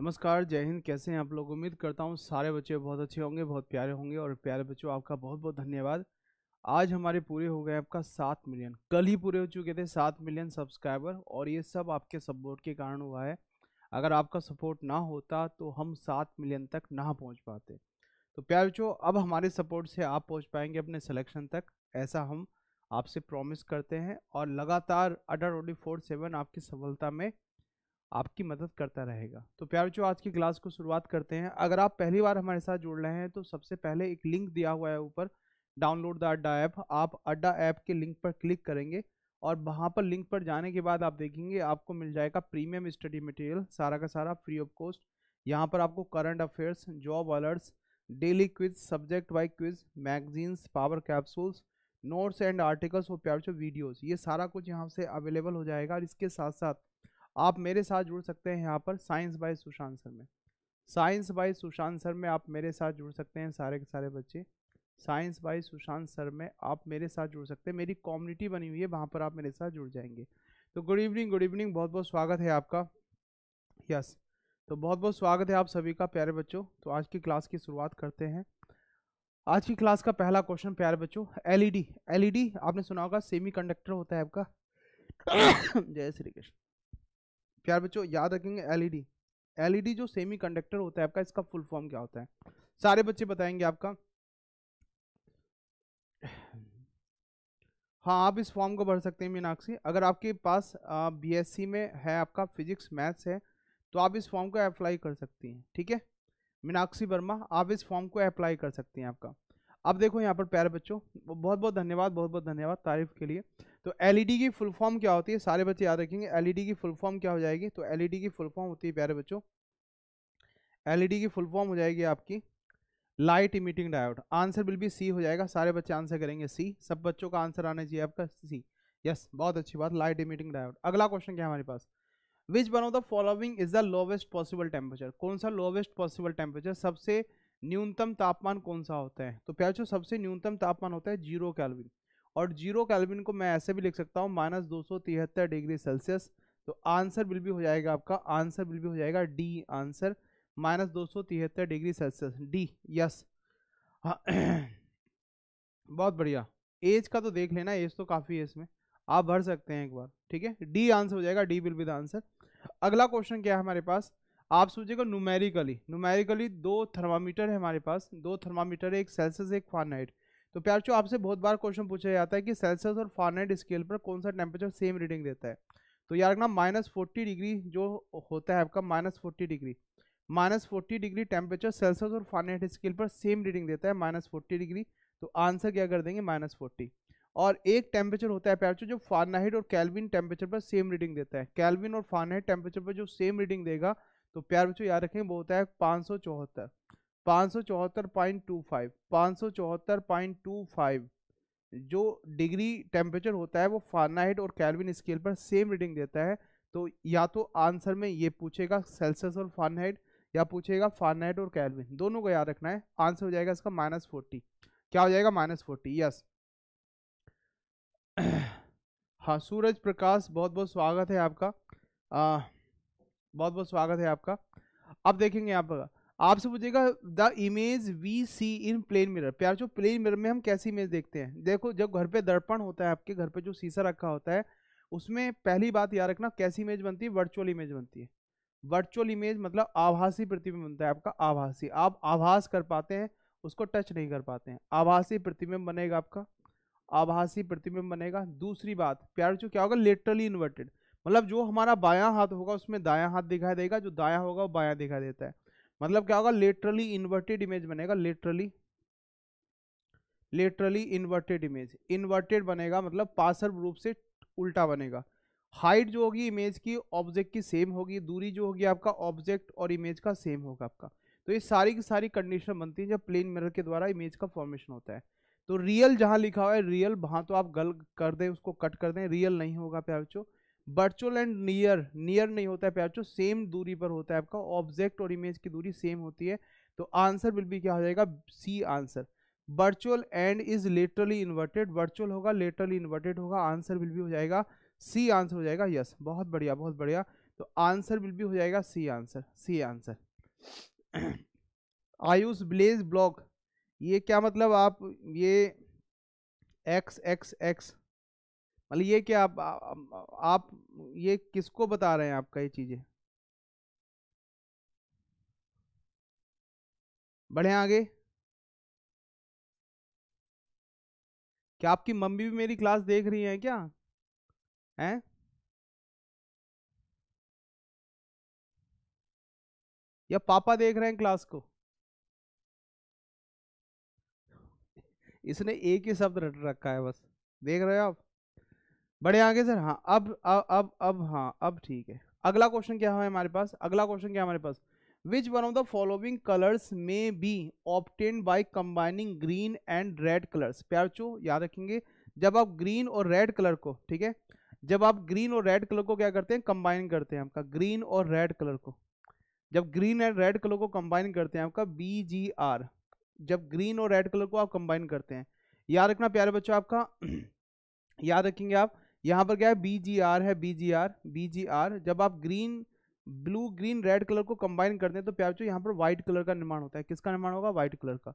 नमस्कार जय हिंद कैसे हैं आप लोग उम्मीद करता हूँ सारे बच्चे बहुत अच्छे होंगे बहुत प्यारे होंगे और प्यारे बच्चों आपका बहुत बहुत धन्यवाद आज हमारे पूरे हो गए आपका सात मिलियन कल ही पूरे हो चुके थे सात मिलियन सब्सक्राइबर और ये सब आपके सपोर्ट के कारण हुआ है अगर आपका सपोर्ट ना होता तो हम सात मिलियन तक ना पहुँच पाते तो प्यारे बच्चों अब हमारे सपोर्ट से आप पहुँच पाएंगे अपने सिलेक्शन तक ऐसा हम आपसे प्रॉमिस करते हैं और लगातार अडर ओडी फोर सेवन आपकी सफलता में आपकी मदद करता रहेगा तो प्यार बच्चों आज की क्लास को शुरुआत करते हैं अगर आप पहली बार हमारे साथ जुड़ रहे हैं तो सबसे पहले एक लिंक दिया हुआ है ऊपर डाउनलोड द अड्डा ऐप आप अड्डा ऐप के लिंक पर क्लिक करेंगे और वहाँ पर लिंक पर जाने के बाद आप देखेंगे आपको मिल जाएगा प्रीमियम स्टडी मटेरियल सारा का सारा फ्री ऑफ कॉस्ट यहाँ पर आपको current affairs job alerts daily quiz subject wise quiz magazines power capsules notes and articles और प्यार वीडियोस ये सारा कुछ यहाँ से अवेलेबल हो जाएगा और इसके साथ साथ आप मेरे साथ जुड़ सकते हैं यहाँ पर साइंस बाय सुशांत सर में साइंस बाय सुशांत सर में आप मेरे साथ जुड़ सकते हैं सारे के सारे बच्चे साइंस बाय सुशांत सर में आप मेरे साथ जुड़ सकते हैं मेरी कम्युनिटी बनी हुई है वहाँ पर आप मेरे साथ जुड़ जाएंगे तो गुड इवनिंग गुड इवनिंग बहुत बहुत स्वागत है आपका यस तो बहुत बहुत स्वागत है आप सभी का प्यारे बच्चों तो आज की क्लास की शुरुआत करते हैं आज की क्लास का पहला क्वेश्चन प्यारे बच्चों एलईडी एलईडी आपने सुना होगा सेमीकंडक्टर होता है आपका जय श्री कृष्ण प्यार बच्चों याद रखेंगे एलईडी एलईडी e e जो सेमी कंडक्टर होता है आपका इसका फुल फॉर्म क्या होता है सारे बच्चे बताएंगे आपका हाँ आप इस फॉर्म को भर सकते हैं मीनाक्षी अगर आपके पास बीएससी में है आपका फिजिक्स मैथ्स है तो आप इस फॉर्म को अप्लाई कर सकती हैं ठीक है मीनाक्षी वर्मा आप इस फॉर्म को अप्लाई कर सकती हैं आपका अब देखो यहाँ पर प्यारे बच्चों बहुत बहुत धन्यवाद बहुत बहुत धन्यवाद तारीफ के लिए तो एलईडी e की फुल फॉर्म क्या होती है सारे बच्चे याद रखेंगे एलईडी e की फुल फॉर्म क्या हो जाएगी तो एलईडी e की फुल फॉर्म होती है प्यारे बच्चों एलईडी की फुल फॉर्म हो जाएगी आपकी light emitting diode answer will be C हो जाएगा सारे बच्चे आंसर करेंगे सी सब बच्चों का आंसर आना चाहिए आपका सी यस बहुत अच्छी बात लाइट इमिटिंग डायोड अगला क्वेश्चन क्या है हमारे पास which one of the following is the lowest possible temperature कौन सा लोवेस्ट पॉसिबल टेम्परेचर सबसे न्यूनतम तापमान कौन सा होता है तो प्याचो सबसे न्यूनतम तापमान होता है जीरो कैलविन और जीरो कैलविन को मैं ऐसे भी लिख सकता हूँ माइनस दो सौ तिहत्तर डिग्री सेल्सियस तो आंसर बिल भी हो जाएगा आपका आंसर बिल भी हो जाएगा डी आंसर माइनस दो सौ तिहत्तर डिग्री सेल्सियस डी यस हाँ, बहुत बढ़िया एज का तो देख लेना एज तो काफ़ी है इसमें आप भर सकते हैं एक बार ठीक है डी आंसर हो जाएगा D will be the answer अगला क्वेश्चन क्या है हमारे पास आप सोचिएगा न्यूमेरिकली न्यूमेरिकली दो थर्मामीटर है हमारे पास दो थर्मामीटर है एक सेल्सियस एक नाइट तो प्यारचो आपसे बहुत बार क्वेश्चन पूछा जाता है कि सेल्सियस और फॉरनेट स्केल पर कौन सा टेम्परेचर सेम रीडिंग देता है तो यार ना माइनस फोर्टी डिग्री जो होता है आपका minus forty degree minus forty degree temperature Celsius और फॉरनेट स्केल पर सेम रीडिंग देता है माइनस फोर्टी डिग्री तो आंसर क्या कर देंगे माइनस फोर्टी और एक टेम्परेचर होता है प्यारचो जो फॉरनाइट और कैलविन टेम्परेचर पर सेम रीडिंग देता है कैलविन और फॉरनाइट टेम्परेचर पर जो सेम रीडिंग देगा तो प्यार बच्चों याद रखें वो होता है पाँच सौ चौहत्तर पाँच सौ चौहत्तर पॉइंट टू फाइव पाँच सौ चौहत्तर पॉइंट टू फाइव जो डिग्री टेम्परेचर होता है वो फारनाइट और कैलविन स्केल पर सेम रीडिंग देता है तो या तो आंसर में ये पूछेगा सेल्सियस और फारनाइट या पूछेगा फारनाइट और कैलविन दोनों को याद रखना है आंसर हो जाएगा इसका माइनस फोर्टी क्या हो जाएगा माइनस फोर्टी यस हाँ सूरज प्रकाश बहुत बहुत स्वागत है आपका आ, बहुत बहुत स्वागत है आपका अब देखेंगे आप आपसे पूछेगा the image we see in plane mirror प्यार जो प्लेन मिरर में हम कैसी इमेज देखते हैं देखो जब घर पे दर्पण होता है आपके घर पे जो शीशा रखा होता है उसमें पहली बात याद रखना कैसी इमेज बनती है वर्चुअल इमेज बनती है वर्चुअल इमेज मतलब आभासी प्रतिबिंब बनता है आपका आभासी आप आभास कर पाते हैं उसको टच नहीं कर पाते हैं आभासी प्रतिबिंब बनेगा आपका आभासी प्रतिबिंब बनेगा दूसरी बात प्यार जो क्या होगा लिटरली इन्वर्टेड मतलब जो हमारा बायां हाथ होगा उसमें दायां हाथ दिखाई देगा जो दायां होगा वो बायां दिखाई देता है मतलब क्या होगा लेटरली इन्वर्टेड इमेज बनेगा laterally laterally inverted image inverted बनेगा मतलब पार्सल रूप से उल्टा बनेगा हाइट जो होगी इमेज की ऑब्जेक्ट की सेम होगी दूरी जो होगी आपका ऑब्जेक्ट और इमेज का सेम होगा आपका तो ये सारी की सारी कंडीशन बनती है जब प्लेन मिरर के द्वारा इमेज का फॉर्मेशन होता है तो रियल जहाँ लिखा हुआ है रियल वहाँ तो आप गल कर दें उसको कट कर दें रियल नहीं होगा प्यार वर्चुअल एंड नियर नियर नहीं होता है प्याचो सेम दूरी पर होता है आपका ऑब्जेक्ट और इमेज की दूरी सेम होती है तो आंसर विल भी क्या हो जाएगा C answer virtual and is laterally inverted virtual होगा लेटरली इन्वर्टेड होगा आंसर विल भी हो जाएगा सी आंसर हो जाएगा यस बहुत बढ़िया बहुत बढ़िया तो आंसर विल भी हो जाएगा C answer C answer Ayush ब्लेज ब्लॉक ये क्या मतलब आप ये एक्स एक्स एक्स मतलब ये क्या आप आप ये किसको बता रहे हैं आपका ये चीज़ें बढ़े आगे क्या आपकी मम्मी भी मेरी क्लास देख रही हैं क्या हैं या पापा देख रहे हैं क्लास को इसने एक ही शब्द रट रखा है बस देख रहे हो आप बड़े आगे सर हाँ अब अब अब अब हाँ अब ठीक है अगला क्वेश्चन क्या है हमारे पास अगला क्वेश्चन क्या हमारे पास which one of the following colours may be obtained by combining green and red colours चो याद रखेंगे जब आप ग्रीन और रेड कलर को ठीक है जब आप ग्रीन और रेड कलर को क्या करते हैं कंबाइन करते हैं आपका ग्रीन और रेड कलर को जब ग्रीन एंड रेड कलर को कंबाइन करते हैं आपका बी जी आर जब ग्रीन और रेड कलर को आप कंबाइन करते हैं याद रखना प्यारे बच्चों आपका याद रखेंगे आप यहाँ पर क्या है बी जी आर है B G R B G R जब आप green blue green red colour को कंबाइन करते हैं तो प्याचो यहाँ पर व्हाइट कलर का निर्माण होता है किसका निर्माण होगा व्हाइट कलर का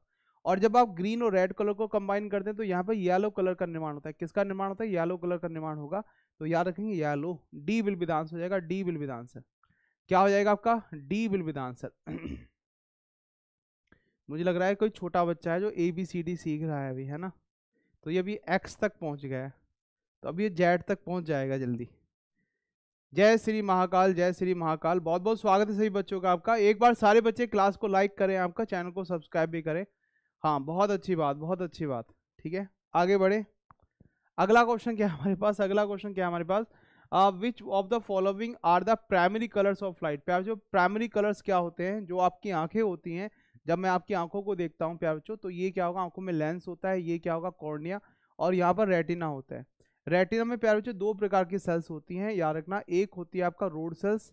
और जब आप ग्रीन और रेड कलर को कंबाइन करते हैं तो यहाँ पर येलो कलर का निर्माण होता है किसका निर्माण होता है येलो कलर का निर्माण होगा तो याद रखेंगे yellow D will be answer हो जाएगा डी विल बी आंसर क्या हो जाएगा आपका डी विल बी आंसर मुझे लग रहा है कोई छोटा बच्चा है जो ए बी सी डी सीख रहा है अभी है ना तो ये अभी एक्स तक पहुँच गया है तो अब ये जैट तक पहुंच जाएगा जल्दी जय श्री महाकाल जय श्री महाकाल बहुत बहुत स्वागत है सभी बच्चों का आपका एक बार सारे बच्चे क्लास को लाइक करें आपका चैनल को सब्सक्राइब भी करें हाँ बहुत अच्छी बात बहुत अच्छी बात ठीक है आगे बढ़े अगला क्वेश्चन क्या हमारे पास अगला क्वेश्चन क्या हमारे पास which of the following are the primary colours of light प्यार जो प्राइमरी कलर्स क्या होते हैं जो आपकी आंखें होती हैं जब मैं आपकी आंखों को देखता हूँ प्यार बच्चों तो ये क्या होगा आंखों में लेंस होता है ये क्या होगा कॉर्निया और यहाँ पर रेटिना होता है रेटिना में प्यारे बच्चों दो प्रकार की सेल्स होती हैं याद रखना एक होती है आपका रोड सेल्स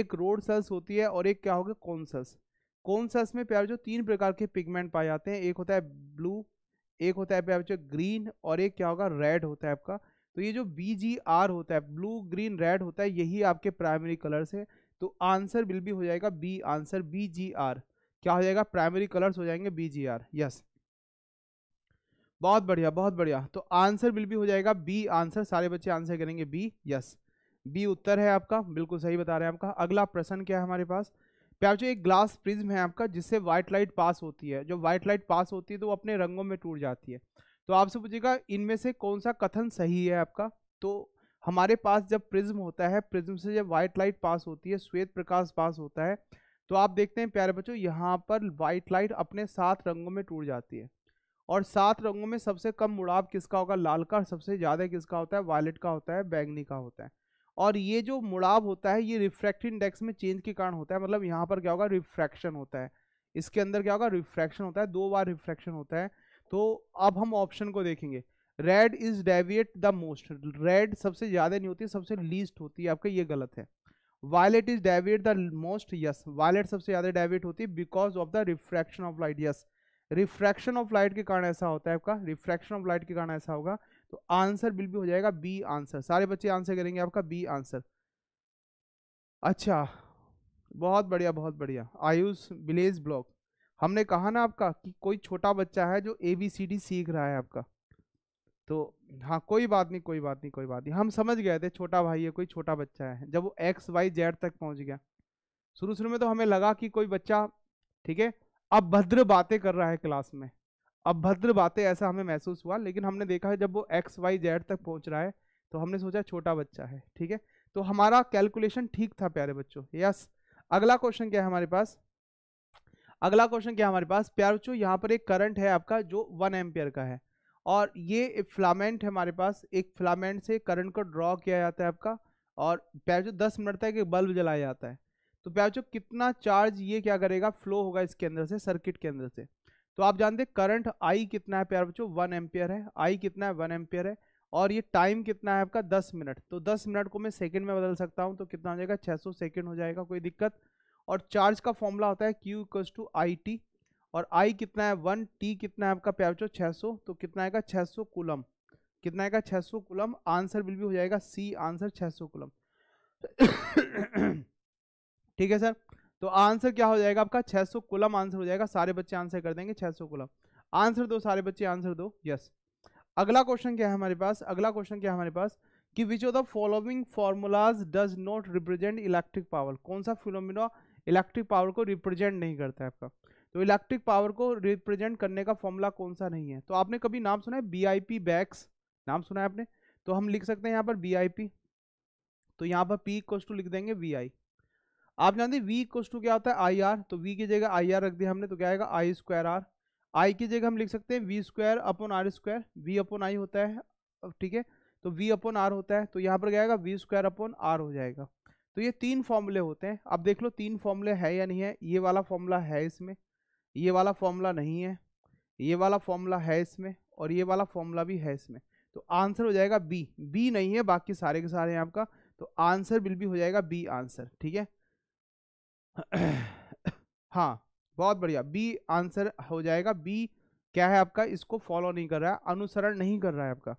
एक रोड सेल्स होती है और एक क्या होगा कौन सेल्स कौन सेल्स में प्यारे बच्चों तीन प्रकार के पिगमेंट पाए जाते हैं एक होता है ब्लू एक होता है प्यारे बच्चों ग्रीन और एक क्या होगा रेड होता है आपका तो ये जो बी जी आर होता है ब्लू ग्रीन रेड होता है यही आपके प्राइमरी कलर्स है तो आंसर बिल भी हो जाएगा B answer B G R क्या हो जाएगा प्राइमरी कलर्स हो जाएंगे बी जी आर यस बहुत बढ़िया बहुत बढ़िया तो आंसर बिल भी हो जाएगा बी आंसर सारे बच्चे आंसर करेंगे बी यस बी उत्तर है आपका बिल्कुल सही बता रहे हैं आपका अगला प्रश्न क्या है हमारे पास प्याचो एक ग्लास प्रिज्म है आपका जिससे व्हाइट लाइट पास होती है जब व्हाइट लाइट पास होती है तो वो अपने रंगों में टूट जाती है तो आपसे पूछेगा इनमें से कौन सा कथन सही है आपका तो हमारे पास जब प्रिज्म होता है प्रिज्म से जब व्हाइट लाइट पास होती है श्वेत प्रकाश पास होता है तो आप देखते हैं प्यारे बच्चों यहाँ पर व्हाइट लाइट अपने सात रंगों में टूट जाती है और सात रंगों में सबसे कम मुड़ाव किसका होगा लाल का सबसे ज़्यादा किसका होता है वायलेट का होता है बैंगनी का होता है और ये जो मुड़ाव होता है ये रिफ्रैक्ट इंडेक्स में चेंज के कारण होता है मतलब यहाँ पर क्या होगा रिफ्रैक्शन होता है इसके अंदर क्या होगा रिफ्रैक्शन होता है दो बार रिफ्रैक्शन होता है तो अब हम ऑप्शन को देखेंगे red is deviate the most red सबसे ज़्यादा नहीं होती सबसे लीस्ट होती है आपका ये गलत है violet is deviate the most yes violet सबसे ज़्यादा डेविएट होती है because of the refraction of light yes refraction of light के कारण ऐसा होता है आपका रिफ्रैक्शन ऑफ लाइट के कारण ऐसा होगा तो आंसर भी हो जाएगा बी आंसर सारे बच्चे आंसर करेंगे आपका बी आंसर अच्छा बहुत बढ़िया बहुत बढ़िया आयुष विलेज ब्लॉक हमने कहा ना आपका कि कोई छोटा बच्चा है जो ए बी सी डी सीख रहा है आपका तो हाँ कोई बात नहीं कोई बात नहीं कोई बात नहीं हम समझ गए थे छोटा भाई है कोई छोटा बच्चा है जब वो एक्स वाई जेड तक पहुंच गया शुरू शुरू में तो हमें लगा कि कोई बच्चा ठीक है अभद्र बातें कर रहा है क्लास में अभद्र बातें ऐसा हमें महसूस हुआ लेकिन हमने देखा है जब वो एक्स वाई जेड तक पहुंच रहा है तो हमने सोचा छोटा बच्चा है ठीक है तो हमारा कैलकुलेशन ठीक था प्यारे बच्चों यस अगला क्वेश्चन क्या है हमारे पास अगला क्वेश्चन क्या है हमारे पास प्यारे बच्चों यहाँ पर एक करंट है आपका जो वन एम्पियर का है और ये फ्लामेंट है हमारे पास एक फ्लामेंट से करंट को ड्रॉ किया जाता है आपका और प्यारे बच्चों दस मिनट तक एक बल्ब जलाया जाता है तो बच्चों कितना चार्ज ये क्या करेगा फ्लो होगा इसके अंदर से सर्किट के अंदर से तो आप जानते हैं करंट आई कितना है प्यार बच्चों वन एम्पियर है आई कितना है वन एम्पियर है और ये टाइम कितना है आपका दस मिनट तो दस मिनट को मैं सेकेंड में बदल सकता हूँ तो कितना हो जाएगा छः सौ सेकेंड हो जाएगा कोई दिक्कत और चार्ज का फॉर्मूला होता है Q equal to I T और आई कितना है वन टी कितना है आपका प्यार बच्चों छः सौ तो कितना आएगा छः सौ कुलम कितना आएगा सौ कुलम आंसर बिल भी हो जाएगा सी आंसर सौ कुलम ठीक है सर तो आंसर क्या हो जाएगा आपका 600 कुलम आंसर हो जाएगा सारे बच्चे आंसर कर देंगे 600 कुलम आंसर दो सारे बच्चे आंसर दो यस अगला क्वेश्चन क्या है हमारे पास अगला क्वेश्चन क्या है हमारे पास कि which of the following formulas does not represent electric power कौन सा फिलोमिना इलेक्ट्रिक पावर को रिप्रेजेंट नहीं करता है आपका तो इलेक्ट्रिक पावर को रिप्रेजेंट करने का फॉर्मूला कौन सा नहीं है तो आपने कभी नाम सुना है बी आई पी बैक्स नाम सुना है आपने तो हम लिख सकते हैं यहाँ पर बी आई पी तो यहाँ पर पी इक्वस टू लिख देंगे वी आई आप जानते हैं वी कोस टू क्या होता है आई आर तो वी की जगह आई आर रख दिया हमने तो क्या आएगा आई स्क्वायर आर आई की जगह हम लिख सकते हैं V square upon R square V upon I होता है ठीक है तो वी अपन आर होता है तो यहाँ पर क्या आएगा वी स्क्वायर अपॉन आर हो जाएगा तो ये तीन फॉर्मूले होते हैं अब देख लो तीन फॉर्मूले है या नहीं है ये वाला फॉर्मूला है इसमें ये वाला फॉर्मूला नहीं है ये वाला फॉर्मूला है इसमें और ये वाला फॉर्मूला भी है इसमें तो आंसर हो जाएगा बी बी नहीं है बाकी सारे के सारे हैं आपका तो आंसर बिल भी हो जाएगा बी आंसर ठीक है हाँ बहुत बढ़िया बी आंसर हो जाएगा बी क्या है आपका इसको फॉलो नहीं कर रहा है अनुसरण नहीं कर रहा है आपका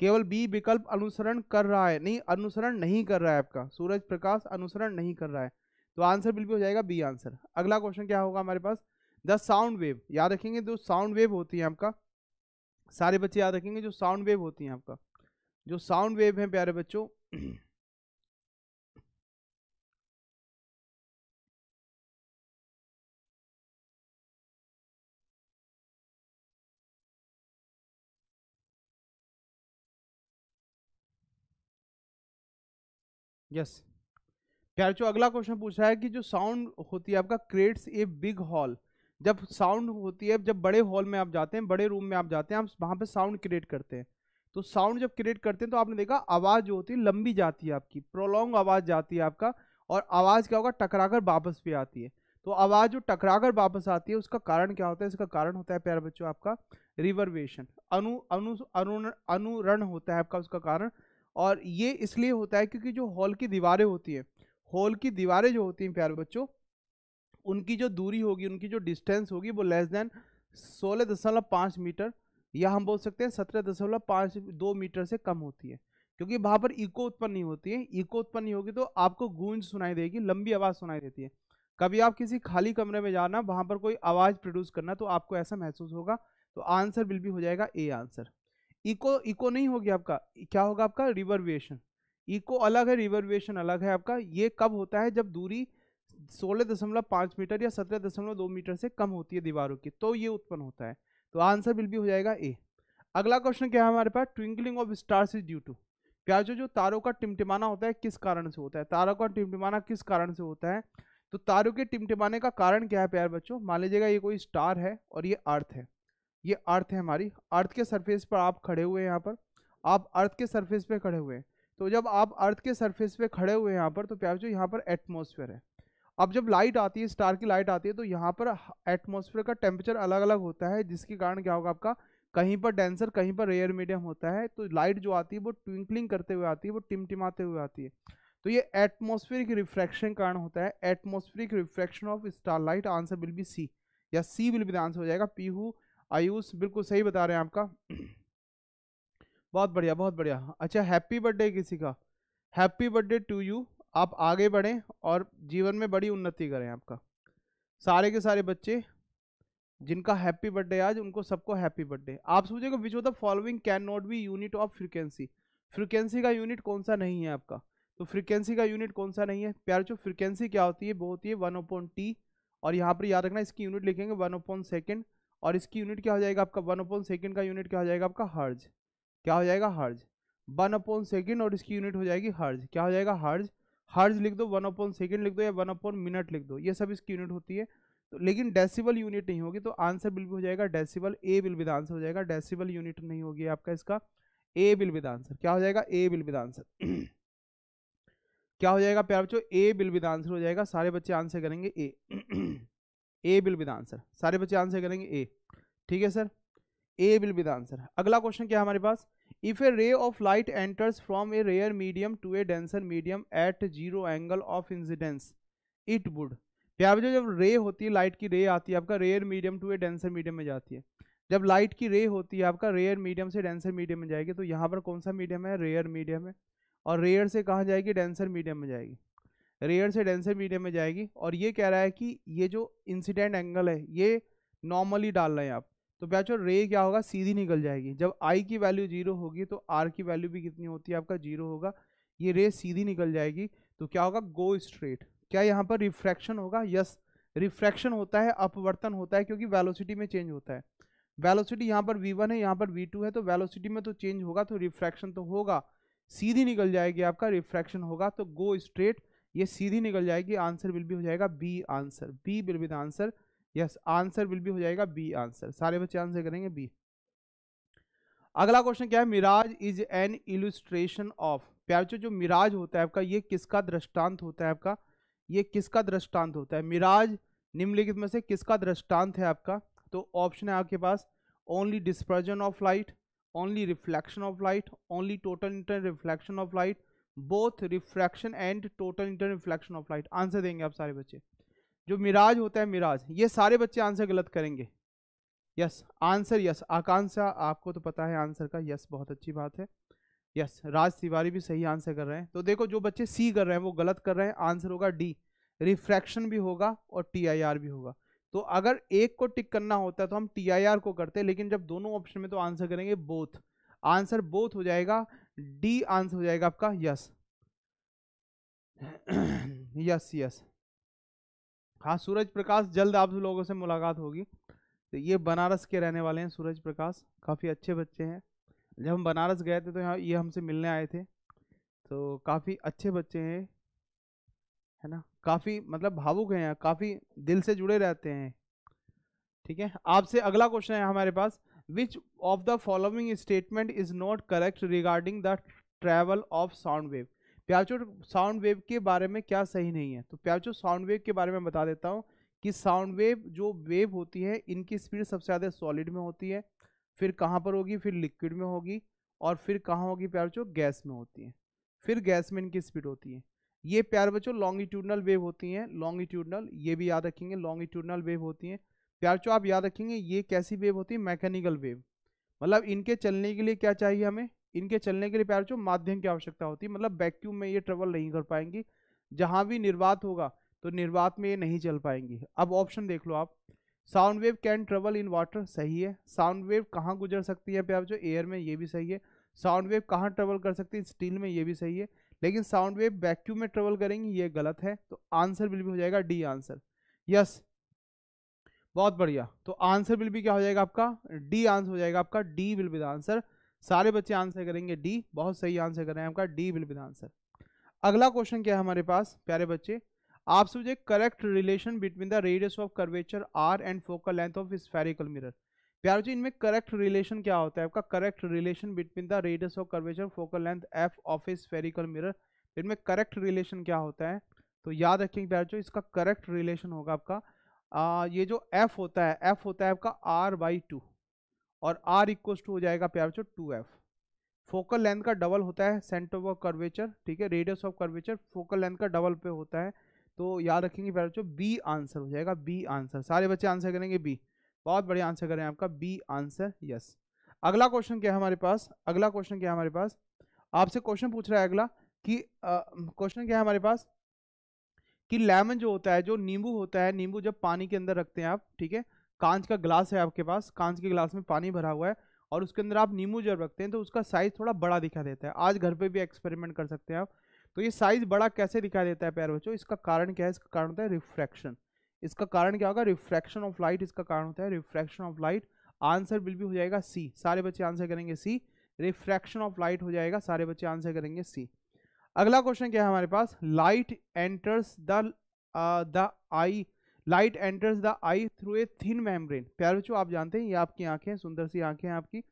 केवल बी विकल्प अनुसरण कर रहा है नहीं अनुसरण नहीं कर रहा है आपका सूरज प्रकाश अनुसरण नहीं कर रहा है तो आंसर बिल्कुल हो जाएगा बी आंसर अगला क्वेश्चन क्या होगा हमारे पास द साउंड वेव याद रखेंगे जो साउंड वेव होती है आपका सारे बच्चे याद रखेंगे जो साउंड वेव होती हैं आपका जो साउंड वेव है प्यारे बच्चों यस प्यार चो अगला क्वेश्चन पूछा है कि जो साउंड होती है आपका क्रिएट्स ए बिग हॉल जब साउंड होती है जब बड़े हॉल में आप जाते हैं बड़े रूम में आप जाते हैं आप वहाँ पे साउंड क्रिएट करते हैं तो साउंड जब क्रिएट करते हैं तो आपने देखा आवाज़ जो होती है लंबी जाती है आपकी प्रोलॉन्ग आवाज़ जाती है आपका और आवाज़ क्या होगा टकरा वापस भी आती है तो आवाज़ जो टकरा वापस आती है उसका कारण क्या होता है इसका कारण होता है प्यार बच्चों आपका रिवरवेशन अनु अनु अनु अनुरण होता है आपका उसका कारण और ये इसलिए होता है क्योंकि जो हॉल की दीवारें होती हैं हॉल की दीवारें जो होती हैं प्यारे बच्चों उनकी जो दूरी होगी उनकी जो डिस्टेंस होगी वो लेस देन सोलह दशमलव पाँच मीटर या हम बोल सकते हैं सत्रह दशमलव पाँच दो मीटर से कम होती है क्योंकि वहाँ पर इको उत्पन्न नहीं होती है इको उत्पन्न नहीं होगी तो आपको गूंज सुनाई देगी लंबी आवाज़ सुनाई देती है कभी आप किसी खाली कमरे में जाना वहाँ पर कोई आवाज़ प्रोड्यूस करना तो आपको ऐसा महसूस होगा तो आंसर बिल भी हो जाएगा ए आंसर इको इको नहीं होगी आपका क्या होगा आपका रिवर्वेशन इको अलग है रिवर्वेशन अलग है आपका ये कब होता है जब दूरी सोलह दशमलव पाँच मीटर या सत्रह दशमलव दो मीटर से कम होती है दीवारों की तो ये उत्पन्न होता है तो आंसर बिल भी हो जाएगा ए अगला क्वेश्चन क्या है हमारे पास twinkling of stars is due to जो जो तारों का टिमटिमाना होता है किस कारण से होता है तारों का टिमटिमाना किस कारण से होता है तो तारों के टिमटिमाने का कारण क्या है प्यार बच्चों मान लीजिएगा ये कोई स्टार है और ये अर्थ है ये अर्थ है हमारी अर्थ के सरफेस पर आप खड़े हुए यहाँ पर आप अर्थ के सरफेस पे खड़े हुए हैं तो जब आप अर्थ के सरफेस पे खड़े हुए हैं यहाँ पर तो प्यार जो यहाँ पर एटमोसफेयर है अब जब लाइट आती है स्टार की लाइट आती है तो यहाँ पर एटमोसफेयर का टेम्परेचर अलग अलग होता है जिसके कारण क्या होगा आपका कहीं पर डेंसर कहीं पर रेयर मीडियम होता है तो लाइट जो आती है वो ट्विंकलिंग करते हुए आती है वो टिमटिमाते हुए आती है तो ये एटमोसफेरिक रिफ्रैक्शन कारण होता है atmospheric refraction of star light answer will be C या सी विल बी आंसर हो जाएगा पी हु आयुष बिल्कुल सही बता रहे हैं आपका बहुत बढ़िया बहुत बढ़िया अच्छा हैप्पी बर्थडे किसी का हैप्पी बर्थडे टू यू आप आगे बढ़ें और जीवन में बड़ी उन्नति करें आपका सारे के सारे बच्चे जिनका हैप्पी बर्थडे आज उनको सबको हैप्पी बर्थडे आप सोचे which of the following can not be unit of frequency frequency का यूनिट कौन सा नहीं है आपका तो फ्रिक्वेंसी का यूनिट कौन सा नहीं है प्यार चो फ्रिक्वेंसी क्या होती है वो होती है वन अपॉन टी और यहाँ पर याद रखना इसकी यूनिट लिखेंगे वन अपॉन सेकेंड और इसकी यूनिट क्या हो जाएगा आपका वन अपॉन सेकेंड का यूनिट क्या हो जाएगा आपका हर्ज क्या हो जाएगा हर्ज वन अपॉन सेकेंड और इसकी यूनिट हो जाएगी हर्ज क्या हो जाएगा हर्ज हर्ज लिख दो वन अपॉन सेकेंड लिख दो या वन अपॉन मिनट लिख दो ये सब इसकी यूनिट होती है तो लेकिन डेसिबल यूनिट नहीं होगी तो आंसर बिल भी हो जाएगा decibel A will with answer हो जाएगा डेसिबल यूनिट नहीं होगी आपका इसका ए बिल विद आंसर क्या हो जाएगा ए बिल विद आंसर क्या हो जाएगा प्यार बच्चों ए बिल विद आंसर हो जाएगा सारे बच्चे आंसर करेंगे A A will be the answer सारे बच्चे आंसर करेंगे ए ठीक है sir A will be the answer अगला क्वेश्चन क्या है हमारे पास if a ray of light enters from a rarer medium to a denser medium at zero angle of incidence it would प्यार जब रे होती है लाइट की रे आती है आपका rarer medium to a denser medium में जाती है जब लाइट की रे होती है आपका रेयर मीडियम से डेंसर मीडियम में जाएगी तो यहाँ पर कौन सा मीडियम है रेयर मीडियम है और रेयर से कहाँ जाएगी डेंसर मीडियम में जाएगी रेयर से डेंसर मीडियम में जाएगी और ये कह रहा है कि ये जो इंसिडेंट एंगल है ये नॉर्मली डाल रहे हैं आप तो बैचो रे क्या होगा सीधी निकल जाएगी जब आई की वैल्यू जीरो होगी तो आर की वैल्यू भी कितनी होती है आपका जीरो होगा ये रे सीधी निकल जाएगी तो क्या होगा गो स्ट्रेट क्या यहाँ पर रिफ्रैक्शन होगा यस रिफ्रैक्शन होता है अपवर्तन होता है क्योंकि वेलोसिटी में चेंज होता है वेलोसिटी यहाँ पर v1 है यहाँ पर v2 है तो वेलोसिटी में तो चेंज होगा तो रिफ्रैक्शन तो होगा सीधी निकल जाएगी आपका रिफ्रैक्शन होगा तो गो स्ट्रेट ये सीधी निकल जाएगी आंसर विल भी हो जाएगा B answer B will be the answer yes answer will भी हो जाएगा बी आंसर सारे बच्चे आंसर करेंगे बी अगला क्वेश्चन क्या है mirage is an illustration of प्यारे जो मिराज होता है आपका ये किसका दृष्टांत होता है आपका ये किसका दृष्टांत होता है मिराज निम्नलिखित में से किसका दृष्टांत है आपका तो ऑप्शन है आपके पास only dispersion of light only reflection of light only total internal reflection of light both refraction and total internal reflection of light answer देंगे आप सारे बच्चे जो मिराज होता है मिराज ये सारे बच्चे आंसर गलत करेंगे यस आंसर यस आकांक्षा आपको तो पता है आंसर का यस बहुत अच्छी बात है यस राज तिवारी भी सही आंसर कर रहे हैं तो देखो जो बच्चे सी कर रहे हैं वो गलत कर रहे हैं आंसर होगा डी रिफ्रैक्शन भी होगा और टी भी होगा तो अगर एक को टिक करना होता है तो हम टी को करते हैं लेकिन जब दोनों ऑप्शन में तो आंसर करेंगे बोथ आंसर बोथ हो जाएगा डी आंसर हो जाएगा आपका यस यस यस हाँ सूरज प्रकाश जल्द आप लोगों से मुलाकात होगी तो ये बनारस के रहने वाले हैं सूरज प्रकाश काफ़ी अच्छे बच्चे हैं जब हम बनारस गए थे तो यहाँ ये हमसे मिलने आए थे तो काफ़ी अच्छे बच्चे हैं है ना काफ़ी मतलब भावुक हैं काफ़ी दिल से जुड़े रहते हैं ठीक है आपसे अगला क्वेश्चन है हमारे पास which of the following statement is not correct regarding the travel of sound wave प्याचो साउंड वेव के बारे में क्या सही नहीं है तो प्याचो साउंड वेव के बारे में बता देता हूँ कि साउंड वेव जो वेव होती है इनकी स्पीड सबसे ज़्यादा सॉलिड में होती है फिर कहाँ पर होगी फिर लिक्विड में होगी और फिर कहाँ होगी प्यार बच्चों गैस में होती है फिर गैस में इनकी स्पीड होती है ये प्यार बच्चों लॉन्गिट्यूडनल वेव होती हैं लॉन्गिट्यूडनल ये भी याद रखेंगे लॉन्गिट्यूडनल वेव होती हैं प्यारचो आप याद रखेंगे ये कैसी वेव होती है मैकेनिकल वेव मतलब इनके चलने के लिए क्या चाहिए हमें इनके चलने के लिए प्यारचो माध्यम की आवश्यकता होती है मतलब वैक्यूम में ये ट्रेवल नहीं कर पाएंगी जहाँ भी निर्वात होगा तो निर्वात में ये नहीं चल पाएंगी अब ऑप्शन देख लो आप sound wave can travel in water सही है साउंड वेव कहाँ गुजर सकती है प्यारचो एयर में ये भी सही है साउंड वेव कहाँ ट्रेवल कर सकती है स्टील में ये भी सही है लेकिन साउंड वेव वैक्यूम में ट्रेवल करेंगी ये गलत है तो आंसर बिल्कुल हो जाएगा डी आंसर यस बहुत बढ़िया तो आंसर विल भी क्या हो जाएगा आपका डी आंसर हो जाएगा आपका डी विल बी आंसर सारे बच्चे आंसर करेंगे डी बहुत सही आंसर कर रहे हैं आपका डी विल बी आंसर अगला क्वेश्चन क्या है हमारे पास प्यारे बच्चे आपसे मुझे correct relation between the radius of curvature R and focal length of spherical mirror प्यारे जी इनमें करेक्ट रिलेशन क्या होता है आपका correct relation between the radius of curvature focal length F of a spherical mirror इनमें करेक्ट रिलेशन क्या होता है तो याद रखेंगे प्यारे जो इसका करेक्ट रिलेशन होगा आपका आ, ये जो एफ होता है एफ होता है आपका आर बाई टू और आर इक्व टू हो जाएगा प्यार बच्चों टू एफ फोकल लेंथ का डबल होता है सेंटर ऑफ कर्वेचर ठीक है radius of curvature focal length का डबल पे होता है तो याद रखेंगे प्यार बच्चों बी आंसर हो जाएगा बी आंसर सारे बच्चे आंसर करेंगे बी बहुत बढ़िया आंसर करें आपका बी आंसर यस अगला क्वेश्चन क्या है हमारे पास अगला क्वेश्चन क्या है हमारे पास आपसे क्वेश्चन पूछ रहा है अगला कि क्वेश्चन क्या है हमारे पास कि लेमन जो होता है जो नींबू होता है नींबू जब पानी के अंदर रखते हैं आप ठीक है कांच का ग्लास है आपके पास कांच के ग्लास में पानी भरा हुआ है और उसके अंदर आप नींबू जब रखते हैं तो उसका साइज़ थोड़ा बड़ा दिखा देता है आज घर पे भी एक्सपेरिमेंट कर सकते हैं आप तो ये साइज़ बड़ा कैसे दिखा देता है प्यार बच्चों इसका कारण क्या है इसका कारण होता है रिफ्रैक्शन इसका कारण क्या होगा रिफ्रैक्शन ऑफ लाइट इसका कारण होता है refraction of light answer will भी हो जाएगा सी सारे बच्चे आंसर करेंगे सी रिफ्रैक्शन ऑफ लाइट हो जाएगा सारे बच्चे आंसर करेंगे सी अगला क्वेश्चन क्या है हमारे पास light enters the the eye light enters the eye through a thin membrane प्यार बच्चों आप जानते हैं ये आपकी आंखें सुंदर सी आंखें हैं आपकी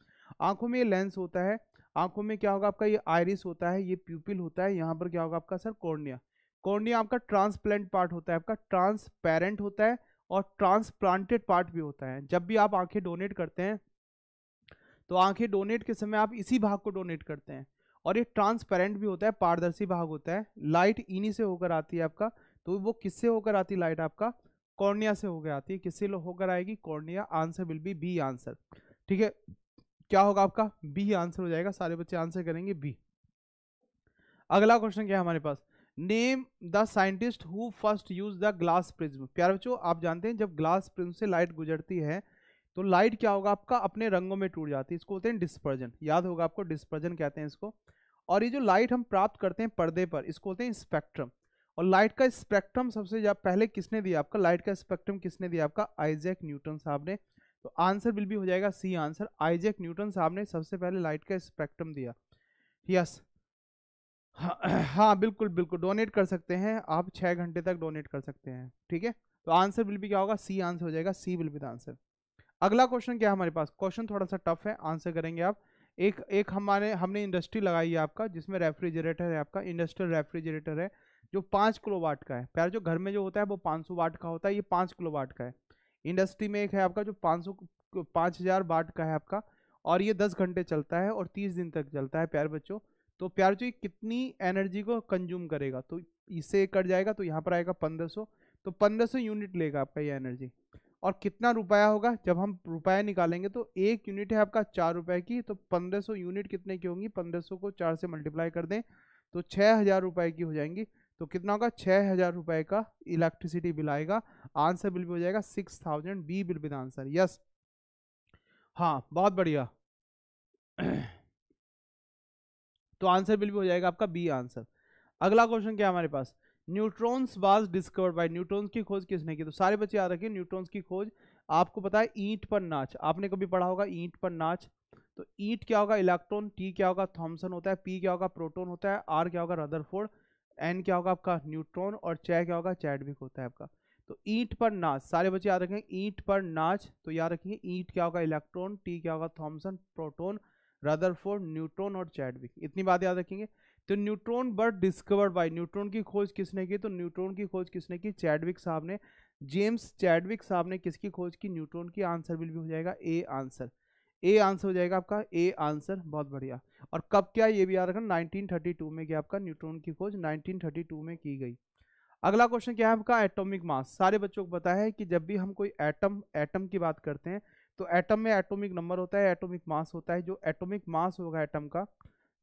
आंखों में ये लेंस होता है आंखों में क्या होगा आपका ये आयरिस होता है ये प्यूपिल होता है यहाँ पर क्या होगा आपका सर कॉर्निया कॉर्निया आपका ट्रांसप्लेंट पार्ट होता है आपका ट्रांसपेरेंट होता है और ट्रांसप्लांटेड पार्ट भी होता है जब भी आप आंखें डोनेट करते हैं तो आंखें डोनेट के समय आप इसी भाग को डोनेट करते हैं और ये ट्रांसपेरेंट भी होता है पारदर्शी भाग होता है लाइट इन्हीं से होकर आती है आपका तो वो किससे होकर आती है लाइट आपका कॉर्निया से होकर आती है किससे होकर आएगी cornea answer will be B answer ठीक है क्या होगा आपका बी आंसर हो जाएगा सारे बच्चे आंसर करेंगे बी अगला क्वेश्चन क्या है हमारे पास name the scientist who first use the glass prism प्यारे बच्चों आप जानते हैं जब ग्लास प्रिज्म से लाइट गुजरती है तो लाइट क्या होगा आपका अपने रंगों में टूट जाती है इसको होते हैं डिस्पर्जन याद होगा आपको डिस्पर्जन कहते हैं इसको और ये जो लाइट हम प्राप्त करते हैं पर्दे पर इसको होते हैं स्पेक्ट्रम और लाइट का स्पेक्ट्रम सबसे ज़्यादा पहले किसने दिया आपका लाइट का स्पेक्ट्रम किसने दिया आपका आइजैक न्यूटन साहब ने तो आंसर बिल भी हो जाएगा सी आंसर आइजैक न्यूटन साहब ने सबसे पहले लाइट का स्पेक्ट्रम दिया यस हाँ, बिल्कुल बिल्कुल डोनेट कर सकते हैं आप छः घंटे तक डोनेट कर सकते हैं ठीक है तो आंसर बिल भी क्या होगा सी आंसर हो जाएगा सी विल भी आंसर अगला क्वेश्चन क्या है हमारे पास क्वेश्चन थोड़ा सा टफ है आंसर करेंगे आप एक एक हमारे हमने इंडस्ट्री लगाई है आपका जिसमें रेफ्रिजरेटर है आपका इंडस्ट्रियल रेफ्रिजरेटर है जो पाँच किलो वाट का है प्यार जो घर में जो होता है वो पाँच सौ वाट का होता है ये पाँच किलो वाट का है इंडस्ट्री में एक है आपका जो पाँच सौ पाँच हज़ार वाट का है आपका और ये दस घंटे चलता है और तीस दिन तक चलता है प्यार बच्चों तो प्यार जो ये कितनी एनर्जी को कंज्यूम करेगा तो इससे कट जाएगा तो यहाँ पर आएगा पंद्रह सौ तो पंद्रह सौ यूनिट लेगा आपका ये एनर्जी और कितना रुपया होगा जब हम रुपया निकालेंगे तो एक यूनिट है आपका चार रुपए की तो पंद्रह यूनिट कितने की होंगी पंद्रह को चार से मल्टीप्लाई कर दें तो छः हज़ार रुपये की हो जाएंगी तो कितना होगा छः हज़ार रुपये का इलेक्ट्रिसिटी बिल आएगा आंसर बिल भी हो जाएगा six thousand B will with answer yes हाँ बहुत बढ़िया तो आंसर बिल भी हो जाएगा आपका बी आंसर अगला क्वेश्चन क्या हमारे पास neutrons was discovered by neutrons की खोज किसने की तो सारे बच्चे याद रखिए न्यूट्रॉन्स की खोज आपको पता है ईंट पर नाच आपने कभी पढ़ा होगा ईंट पर नाच तो ईंट क्या होगा इलेक्ट्रॉन टी क्या होगा थॉमसन होता है पी क्या होगा प्रोटोन होता है आर क्या होगा रदरफोर्ड एन क्या होगा आपका न्यूट्रॉन और चै क्या होगा चैडविक होता है आपका तो ईंट पर नाच सारे बच्चे याद रखें ईंट पर नाच तो याद रखिए ईंट क्या होगा इलेक्ट्रॉन टी क्या होगा थॉम्सन प्रोटोन रदरफोर्ड न्यूट्रॉन और चैडविक इतनी बात याद रखेंगे तो न्यूट्रॉन बर्ड डिस्कवर्ड बाय न्यूट्रॉन की खोज किसने की तो न्यूट्रॉन की खोज किसने की चैडविक साहब ने जेम्स चैडविक साहब ने किसकी खोज की न्यूट्रॉन की आंसर बिल भी हो जाएगा ए आंसर ए आंसर हो जाएगा आपका ए आंसर बहुत बढ़िया और कब क्या ये भी याद रखना 1932 में क्या आपका न्यूट्रॉन की खोज 1932 में की गई अगला क्वेश्चन क्या है आपका एटॉमिक मास सारे बच्चों को पता है कि जब भी हम कोई एटम एटम की बात करते हैं तो एटम में एटॉमिक नंबर होता है एटॉमिक मास होता है जो एटॉमिक मास होगा एटम का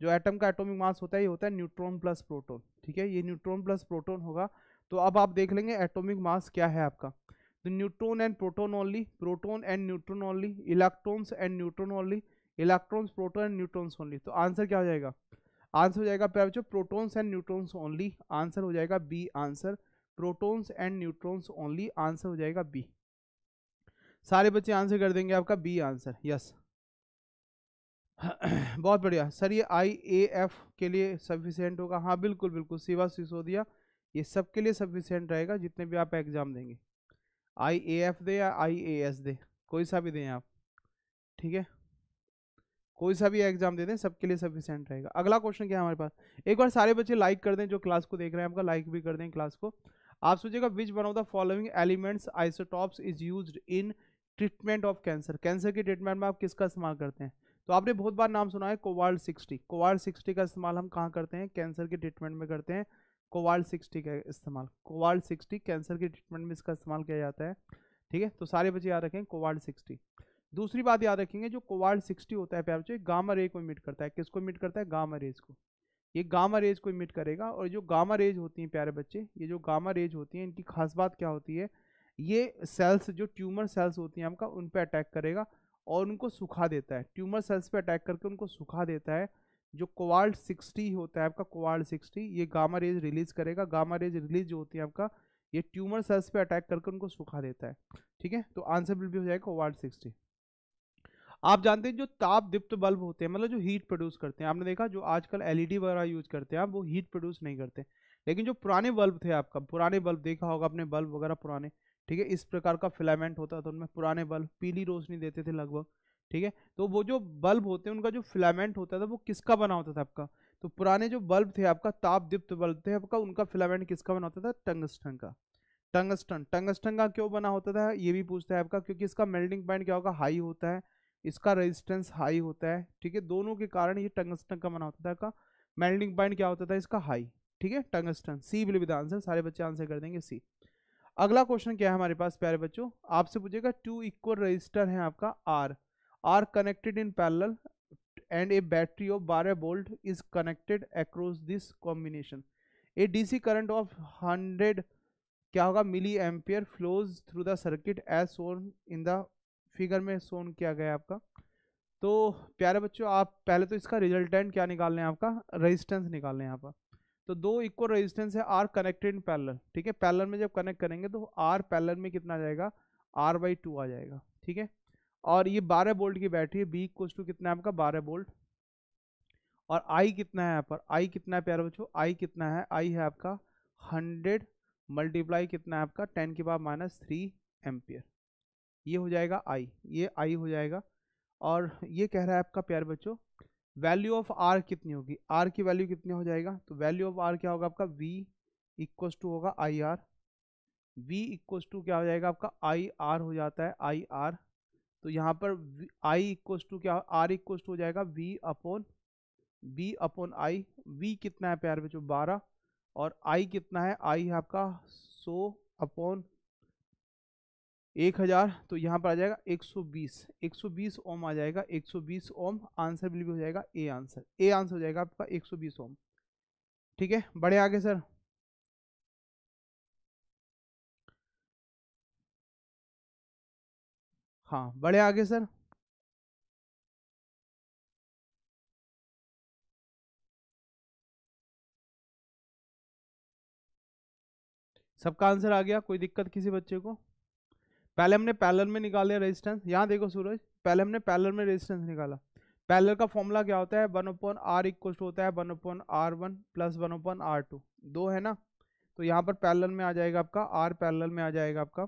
जो एटम का एटॉमिक मास होता है ये होता है न्यूट्रॉन प्लस प्रोटोन ठीक है ये न्यूट्रॉन प्लस प्रोटोन होगा तो अब आप देख लेंगे एटॉमिक मास क्या है आपका तो neutron and proton only proton and neutron only electrons and neutron only electrons proton and neutrons only तो आंसर क्या हो जाएगा आंसर हो जाएगा प्यार बच्चों एंड न्यूट्रॉन्स ओनली आंसर हो जाएगा B answer protons and neutrons only answer हो जाएगा बी सारे बच्चे आंसर कर देंगे आपका बी आंसर यस बहुत बढ़िया सर ये आई ए एफ के लिए सफिशियंट होगा हाँ बिल्कुल बिल्कुल सिवा सिसोदिया ये सब के लिए सफिशियंट रहेगा जितने भी आप एग्ज़ाम देंगे आई ए एफ दे या आई ए एस दे कोई सा भी दें आप ठीक है कोई सा भी एग्ज़ाम दे दें सबके लिए सफिशियंट रहेगा अगला क्वेश्चन क्या है हमारे पास एक बार सारे बच्चे लाइक कर दें जो क्लास को देख रहे हैं आपका लाइक भी कर दें क्लास को आप सोचिएगा which one of the following elements isotopes is use in treatment of cancer cancer की ट्रीटमेंट में आप किसका इस्तेमाल करते हैं तो आपने बहुत बार नाम सुना है कोवाल्ड सिक्सटी कोवाल्ड सिक्सटी का इस्तेमाल हम कहाँ करते हैं कैंसर के ट्रीटमेंट में करते हैं कोवाल्ड सिक्सटी का इस्तेमाल कोवाल्ड सिक्सटी कैंसर के ट्रीटमेंट में इसका इस्तेमाल किया जाता है ठीक है तो सारे बच्चे याद रखें कोवाल्ड सिक्सटी दूसरी बात याद रखेंगे जो कोवाल्ड सिक्सटी होता है प्यार बच्चे गामा रेज को इमिट करता है किसको इमिट करता है गामा रेज को ये गामा रेज को इमिट करेगा और जो गामा रेज होती हैं प्यारे बच्चे ये जो गामा रेज होती हैं इनकी खास बात क्या होती है ये सेल्स जो ट्यूमर सेल्स होती हैं आपका उन पर अटैक करेगा और उनको सुखा देता है ट्यूमर सेल्स पे अटैक करके उनको सुखा देता है जो कोवाल्ट सिक्सटी होता है आपका कोवाल्ट सिक्सटी ये गामा रेज रिलीज करेगा गामा रेज रिलीज जो होती है आपका ये ट्यूमर सेल्स पे अटैक करके उनको सुखा देता है ठीक है तो आंसर बिल भी हो जाएगा कोवाल्ट सिक्सटी आप जानते हैं जो ताप दीप्त बल्ब होते हैं मतलब जो हीट प्रोड्यूस करते हैं आपने देखा जो आजकल एलईडी e वगैरह यूज करते हैं आप वो हीट प्रोड्यूस नहीं करते लेकिन जो पुराने बल्ब थे आपका पुराने बल्ब देखा होगा अपने बल्ब वगैरह पुराने ठीक है इस प्रकार का फिलामेंट होता था तो उनमें पुराने बल्ब पीली रोशनी देते थे लगभग ठीक है तो वो जो बल्ब होते हैं उनका जो फिलामेंट होता था वो किसका बना होता था आपका तो पुराने जो बल्ब थे आपका तापदीप्त बल्ब थे आपका उनका फिलामेंट किसका बना होता था टंगस्टन का टंगस्टन टंगस्टन का क्यों बना होता था ये भी पूछता है आपका क्योंकि इसका मेल्टिंग पॉइंट क्या होगा हाई होता है इसका रेजिस्टेंस हाई होता है ठीक है दोनों के कारण ये टंगस्टन का बना होता था आपका मेल्टिंग पॉइंट क्या होता था इसका हाई ठीक है tungsten C will with answer सारे बच्चे आंसर कर देंगे सी अगला क्वेश्चन क्या है हमारे पास प्यारे बच्चों आपसे पूछेगा टू इक्वल रजिस्टर है आपका R R connected in parallel and a battery of बारह volt is connected across this combination a DC current of hundred क्या होगा milli ampere flows through the circuit as shown in the figure में shown किया गया आपका तो प्यारे बच्चों आप पहले तो इसका रिजल्टेंट क्या निकाल लें आपका रेजिस्टेंस निकाल लें यहाँ पर तो दो इक्वल रेजिस्टेंस है आर कनेक्टेड इन पैलर ठीक है पैलर में जब कनेक्ट करेंगे तो आर पैलर में कितना आ जाएगा आर बाई टू आ जाएगा ठीक है और ये बारह बोल्ट की बैटरी है बी इक्वल टू कितना है आपका बारह बोल्ट और आई कितना है यहाँ पर आई कितना है प्यार बच्चो आई कितना है आई है आपका हंड्रेड मल्टीप्लाई कितना है आपका टेन के बाद माइनस थ्री एम्पियर ये हो जाएगा आई ये आई हो जाएगा और ये कह रहा है आपका प्यार बच्चों वैल्यू ऑफ आर कितनी होगी आर की वैल्यू कितनी हो जाएगा तो वैल्यू ऑफ आर क्या होगा आपका वी इक्वस टू होगा I R V equals to क्या हो जाएगा आपका आई आर हो जाता है आई आर तो यहाँ पर आई इक्वस टू क्या आर इक्वस टू हो जाएगा V upon B upon I V कितना है प्यार बच्चों बारह और आई कितना है आई है आपका सो अपोन एक हज़ार तो यहाँ पर आ जाएगा 120 120 ओम आ जाएगा 120 ओम आंसर बिल्कुल हो जाएगा ए आंसर ए आंसर हो जाएगा आपका 120 ओम ठीक है बड़े आगे सर हाँ बड़े आगे सर सबका आंसर आ गया कोई दिक्कत किसी बच्चे को पहले हमने पैलर में निकाले रेजिस्टेंस यहाँ देखो सूरज पहले हमने पैलर में रेजिस्टेंस निकाला पैलर का फॉर्मूला क्या होता है वन ओपन आर इक्व होता है one upon R one plus one upon R two दो है ना तो यहाँ पर पैलर में आ जाएगा आपका आर पैलर में आ जाएगा आपका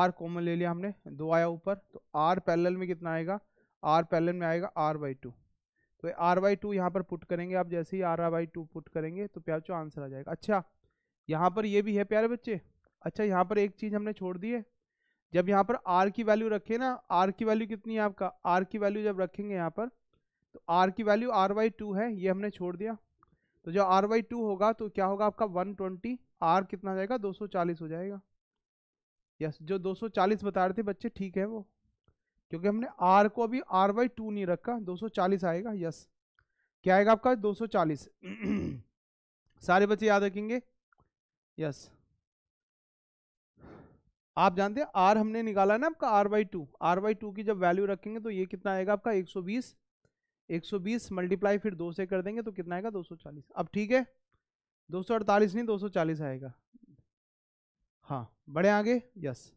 आर कॉमन ले लिया हमने दो आया ऊपर तो आर पैलर में कितना आएगा आर पैलर में आएगा आर बाई टू तो आर बाई टू यहाँ पर पुट करेंगे आप जैसे ही R R by two put करेंगे तो प्यार आंसर आ जाएगा अच्छा यहाँ पर ये भी है प्यारे बच्चे अच्छा यहाँ पर एक चीज़ हमने छोड़ दी है जब यहाँ पर आर की वैल्यू रखें ना आर की वैल्यू कितनी है आपका आर की वैल्यू जब रखेंगे यहाँ पर तो आर की वैल्यू आर वाई टू है ये हमने छोड़ दिया तो जो आर वाई टू होगा तो क्या होगा आपका वन ट्वेंटी आर कितना हो जाएगा दो सौ चालीस हो जाएगा यस जो दो सौ चालीस बता रहे थे बच्चे ठीक है वो क्योंकि हमने आर को अभी आर वाई टू नहीं रखा दो सौ चालीस आएगा यस क्या आएगा आपका दो सौ चालीस सारे बच्चे याद रखेंगे यस आप जानते हैं आर हमने निकाला ना आपका R by two R by two की जब वैल्यू रखेंगे तो ये कितना आएगा आपका 120 120 मल्टीप्लाई फिर दो से कर देंगे तो कितना आएगा 240 अब ठीक है 248 नहीं 240 आएगा हाँ बड़े आगे यस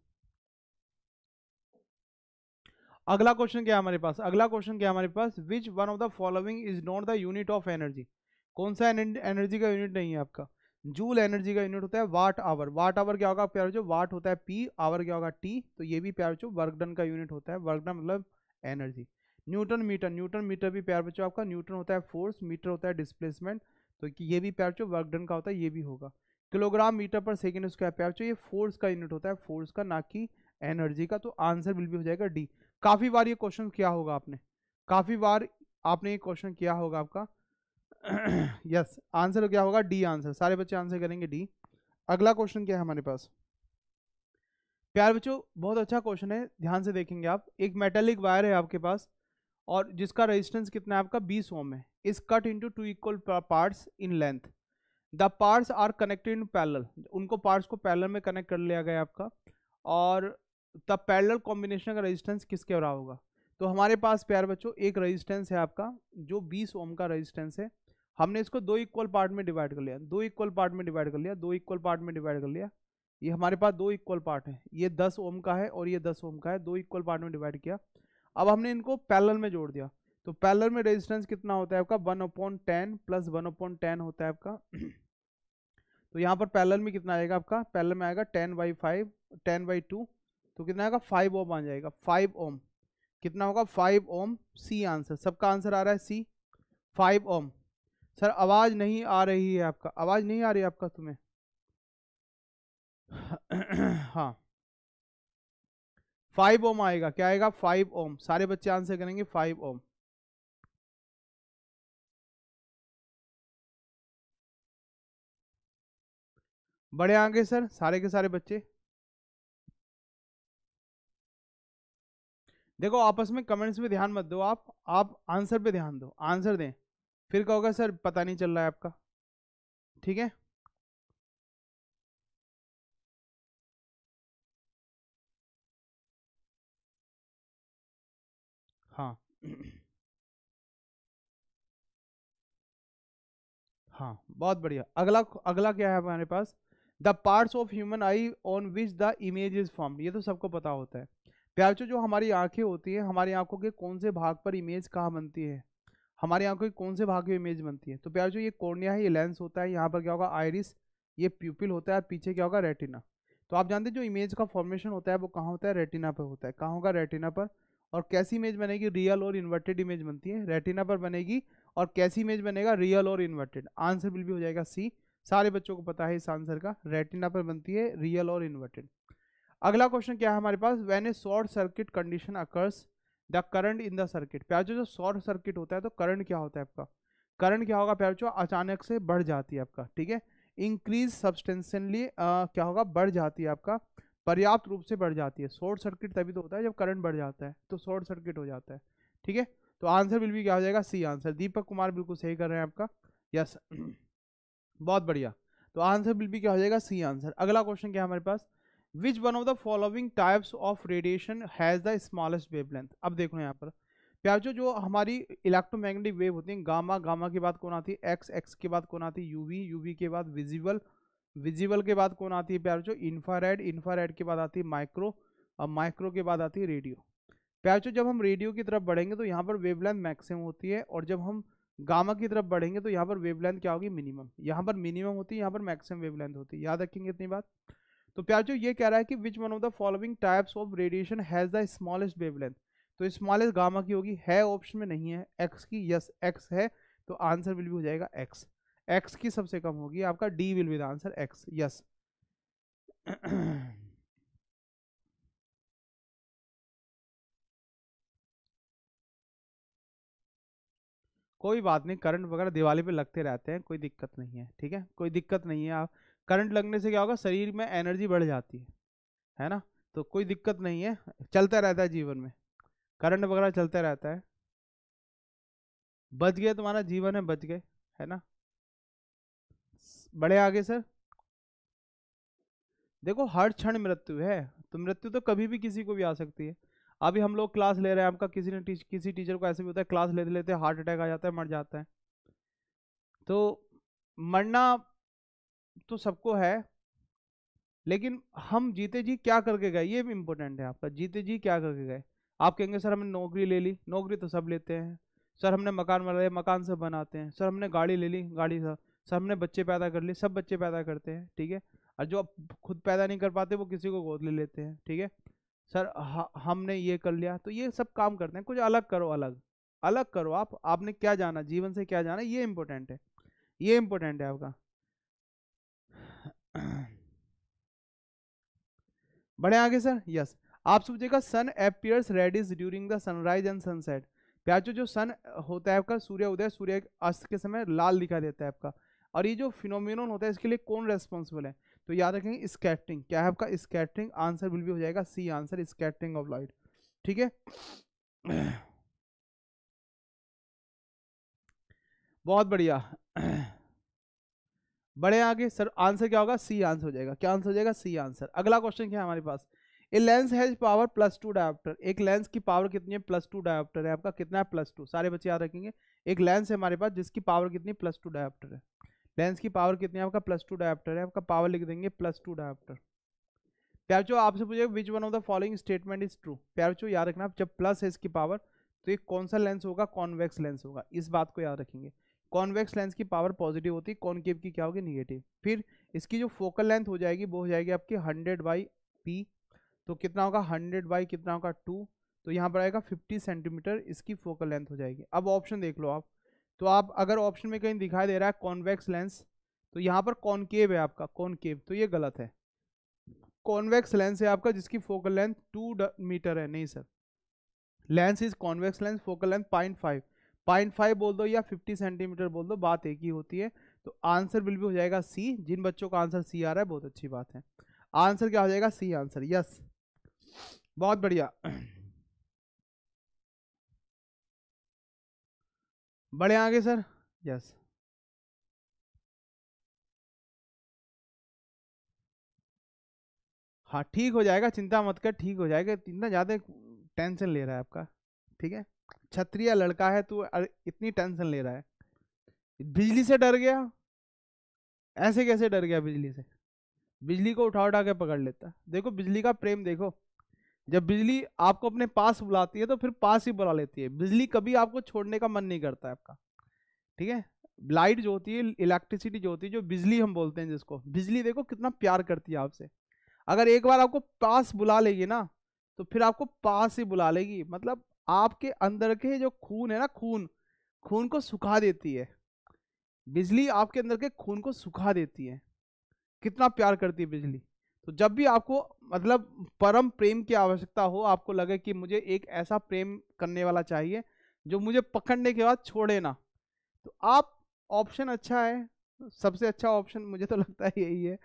अगला क्वेश्चन क्या हमारे पास अगला क्वेश्चन क्या हमारे पास which one of the following is not the unit of energy कौन सा एनर्जी का यूनिट नहीं है आपका जूल एनर्जी का यूनिट होता है वाट आवर वाट आवर क्या होगा प्यार वाट होता है पी आवर क्या होगा टी तो ये भी प्यार बच्चों वर्कडन का यूनिट होता है वर्कडन मतलब energy newton metre newton metre भी प्यार बच्चों आपका न्यूटन होता है फोर्स मीटर होता है डिस्प्लेसमेंट तो ये भी प्यार बच्चों वर्कडन का होता है ये भी होगा किलोग्राम मीटर पर सेकेंड उसका प्यार बच्चों ये फोर्स का यूनिट होता है फोर्स का ना कि एनर्जी का तो आंसर बिल भी हो जाएगा डी काफ़ी बार ये क्वेश्चन किया होगा आपने काफ़ी बार आपने ये क्वेश्चन किया होगा आपका यस आंसर क्या होगा डी आंसर सारे बच्चे आंसर करेंगे डी अगला क्वेश्चन क्या है हमारे पास प्यार बच्चों बहुत अच्छा क्वेश्चन है ध्यान से देखेंगे आप एक मेटेलिक वायर है आपके पास और जिसका रेजिस्टेंस कितना है आपका 20 ओम है इस cut into two equal parts in length the parts are connected in parallel उनको पार्ट्स को पैरल में कनेक्ट कर लिया गया आपका और द पैरल कॉम्बिनेशन का रजिस्टेंस किसके बराबर होगा तो हमारे पास प्यार बच्चों एक रजिस्टेंस है आपका जो 20 ओम का रजिस्टेंस है हमने इसको दो इक्वल पार्ट में डिवाइड कर लिया दो इक्वल पार्ट में डिवाइड कर लिया दो इक्वल पार्ट में डिवाइड कर लिया ये हमारे पास दो इक्वल पार्ट है ये दस ओम का है और ये दस ओम का है दो इक्वल पार्ट में डिवाइड किया अब हमने इनको पैलर में जोड़ दिया तो पैलर में रेजिस्टेंस कितना होता है आपका one upon ten plus one upon ten होता है आपका तो यहाँ पर पैलर में कितना आएगा आपका पैलर में आएगा ten by five ten by two तो कितना आएगा फाइव ओम आ जाएगा फाइव ओम कितना होगा फाइव ओम सी आंसर सबका आंसर आ रहा है सी फाइव ओम सर आवाज़ नहीं आ रही है आपका आवाज़ नहीं आ रही है आपका तुम्हें हाँ फाइव ओम आएगा क्या आएगा फाइव ओम सारे बच्चे आंसर करेंगे फाइव ओम बड़े आगे सर सारे के सारे बच्चे देखो आपस में कमेंट्स में ध्यान मत दो आप आप आंसर पे ध्यान दो आंसर दें फिर कहोगे सर पता नहीं चल रहा है आपका ठीक है हाँ हाँ बहुत बढ़िया अगला अगला क्या है हमारे पास the parts of human eye on which the image is form ये तो सबको पता होता है प्याचो जो हमारी आंखें होती है हमारी आंखों के कौन से भाग पर इमेज कहाँ बनती है हमारे आंखों की कौन से भाग की इमेज बनती है तो प्यार जो ये कोर्निया है ये लेंस होता है यहाँ पर क्या होगा आयरिस ये प्यूपिल होता है और पीछे क्या होगा रेटिना तो आप जानते हैं जो इमेज का फॉर्मेशन होता है वो कहाँ होता है रेटिना पर होता है कहाँ होगा रेटिना पर और कैसी इमेज बनेगी रियल और इन्वर्टेड इमेज बनती है रेटिना पर बनेगी और कैसी इमेज बनेगा रियल और इन्वर्टेड आंसर बिल भी हो जाएगा सी सारे बच्चों को पता है इस आंसर का रेटिना पर बनती है रियल और इन्वर्टेड अगला क्वेश्चन क्या है हमारे पास when a short circuit condition occurs the current in the circuit प्याजो जो शॉर्ट सर्किट होता है तो करंट क्या होता है आपका करंट क्या होगा प्याजो अचानक से बढ़ जाती है आपका ठीक है इंक्रीज सब्सटेंशनली क्या होगा बढ़ जाती है आपका पर्याप्त रूप से बढ़ जाती है शॉर्ट सर्किट तभी तो होता है जब करंट बढ़ जाता है तो शॉर्ट सर्किट हो जाता है ठीक है तो आंसर बिल भी क्या हो जाएगा सी आंसर दीपक कुमार बिल्कुल सही कर रहे हैं आपका यस बहुत बढ़िया तो आंसर बिल भी क्या हो जाएगा सी आंसर अगला क्वेश्चन क्या है हमारे पास which one of the following types of radiation has the smallest wavelength अब देखो यहाँ पर प्याजो जो हमारी इलेक्ट्रोमैग्नेटिक वेव होती है गामा गामा के बाद कौन आती है एक्स एक्स के बाद कौन आती है यूवी यूवी के बाद विजिबल विजिबल के बाद कौन आती है प्याजो इन्फ्रारेड इन्फ्रारेड के बाद आती है माइक्रो और माइक्रो के बाद आती है रेडियो प्याजो जब हम रेडियो की तरफ बढ़ेंगे तो यहाँ पर लेंथ मैक्सिमम होती है और जब हम गामा की तरफ बढ़ेंगे तो यहाँ पर लेंथ क्या होगी मिनिमम यहाँ पर मिनिमम होती है यहाँ पर मैक्सिमम वेवलेंथ होती है याद रखेंगे इतनी बात तो प्याजो ये कह रहा है कि which one of the following types of radiation has the smallest wavelength तो स्मॉलेस्ट गामा की होगी है ऑप्शन में नहीं है एक्स की यस एक्स है तो आंसर विल भी हो जाएगा एक्स एक्स की सबसे कम होगी आपका D will be the answer X yes कोई बात नहीं करंट वगैरह दिवाली पे लगते रहते हैं कोई दिक्कत नहीं है ठीक है कोई दिक्कत नहीं है आप करंट लगने से क्या होगा शरीर में एनर्जी बढ़ जाती है है ना तो कोई दिक्कत नहीं है चलता रहता है जीवन में करंट वगैरह चलता रहता है बच गए तुम्हारा जीवन है बच गए है ना बड़े आगे सर देखो हर क्षण मृत्यु है तो मृत्यु तो कभी भी किसी को भी आ सकती है अभी हम लोग क्लास ले रहे हैं आपका किसी ने टीच, किसी टीचर को ऐसे भी होता है क्लास लेते लेते हार्ट अटैक आ जाता है मर जाता है तो मरना तो सबको है लेकिन हम जीते जी क्या करके गए ये भी इम्पोर्टेंट है आपका जीते जी क्या करके गए आप कहेंगे सर हमने नौकरी ले ली नौकरी तो सब लेते हैं सर हमने मकान बनाया मकान सब बनाते हैं सर हमने गाड़ी ले ली गाड़ी सब सर हमने बच्चे पैदा कर लिए सब बच्चे पैदा करते हैं ठीक है और जो आप खुद पैदा नहीं कर पाते वो किसी को गोद ले लेते हैं ठीक है सर हमने ये कर लिया तो ये सब काम करते हैं कुछ अलग करो अलग अलग करो आप आपने क्या जाना जीवन से क्या जाना ये इम्पोर्टेंट है ये इम्पोर्टेंट है आपका बड़े आगे सर यस आप सोचिएगा sun appears red is during the sunrise and sunset प्याचो जो सन होता है आपका सूर्य उदय सूर्य अस्त के समय लाल दिखाई देता है आपका और ये जो फिनोमिन होता है इसके लिए कौन रेस्पॉन्सिबल है तो याद रखेंगे स्कैटरिंग क्या है आपका स्कैटरिंग आंसर विल भी हो जाएगा C answer scattering of light ठीक है बहुत बढ़िया बड़े आगे सर आंसर क्या होगा सी आंसर हो जाएगा क्या आंसर हो जाएगा सी आंसर अगला क्वेश्चन क्या है हमारे पास a lens has power plus two dioptre एक लेंस की पावर कितनी है प्लस टू डायोप्टर है आपका कितना है प्लस टू सारे बच्चे याद रखेंगे एक लेंस है हमारे पास जिसकी पावर कितनी प्लस टू डायोप्टर है लेंस की पावर कितनी है आपका प्लस टू डायोप्टर है आपका पावर लिख देंगे प्लस टू डायोप्टर प्यारचो आपसे पूछे which one of the following statement is true प्यारचो याद रखना जब प्लस है इसकी पावर तो ये कौन सा लेंस होगा कॉन्वेक्स लेंस होगा इस बात को याद रखेंगे कॉन्वेक्स लेंस की पावर पॉजिटिव होती है कॉन्केव की क्या होगी निगेटिव फिर इसकी जो फोकल लेंथ हो जाएगी वो हो जाएगी आपकी हंड्रेड बाई पी तो कितना होगा हंड्रेड बाई कितना होगा टू तो यहाँ पर आएगा फिफ्टी सेंटीमीटर इसकी फोकल लेंथ हो जाएगी अब ऑप्शन देख लो आप तो आप अगर ऑप्शन में कहीं दिखाई दे रहा है कॉन्वेक्स लेंस तो यहाँ पर कॉन्केव है आपका कॉन्केव तो ये गलत है कॉन्वेक्स लेंस है आपका जिसकी फोकल लेंथ टू मीटर है नहीं sir lens is convex lens focal length point five point five बोल दो या फिफ्टी सेंटीमीटर बोल दो बात एक ही होती है तो आंसर बिल भी हो जाएगा सी जिन बच्चों का आंसर सी आ रहा है बहुत अच्छी बात है आंसर क्या हो जाएगा सी आंसर यस बहुत बढ़िया बड़े आगे सर यस हाँ ठीक हो जाएगा चिंता मत कर ठीक हो जाएगा इतना ज़्यादा टेंशन ले रहा है आपका ठीक है छत्रिया लड़का है तू तो इतनी टेंशन ले रहा है बिजली से डर गया ऐसे कैसे डर गया बिजली से बिजली को उठा उठा के पकड़ लेता देखो बिजली का प्रेम देखो जब बिजली आपको अपने पास बुलाती है तो फिर पास ही बुला लेती है बिजली कभी आपको छोड़ने का मन नहीं करता है आपका ठीक है लाइट जो होती है इलेक्ट्रिसिटी जो होती है जो बिजली हम बोलते हैं जिसको बिजली देखो कितना प्यार करती है आपसे अगर एक बार आपको पास बुला लेगी ना तो फिर आपको पास ही बुला लेगी मतलब आपके अंदर के जो खून है ना खून खून को सुखा देती है बिजली आपके अंदर के खून को सुखा देती है कितना प्यार करती है बिजली तो जब भी आपको मतलब परम प्रेम की आवश्यकता हो आपको लगे कि मुझे एक ऐसा प्रेम करने वाला चाहिए जो मुझे पकड़ने के बाद छोड़े ना तो आप ऑप्शन अच्छा है सबसे अच्छा ऑप्शन मुझे तो लगता है यही है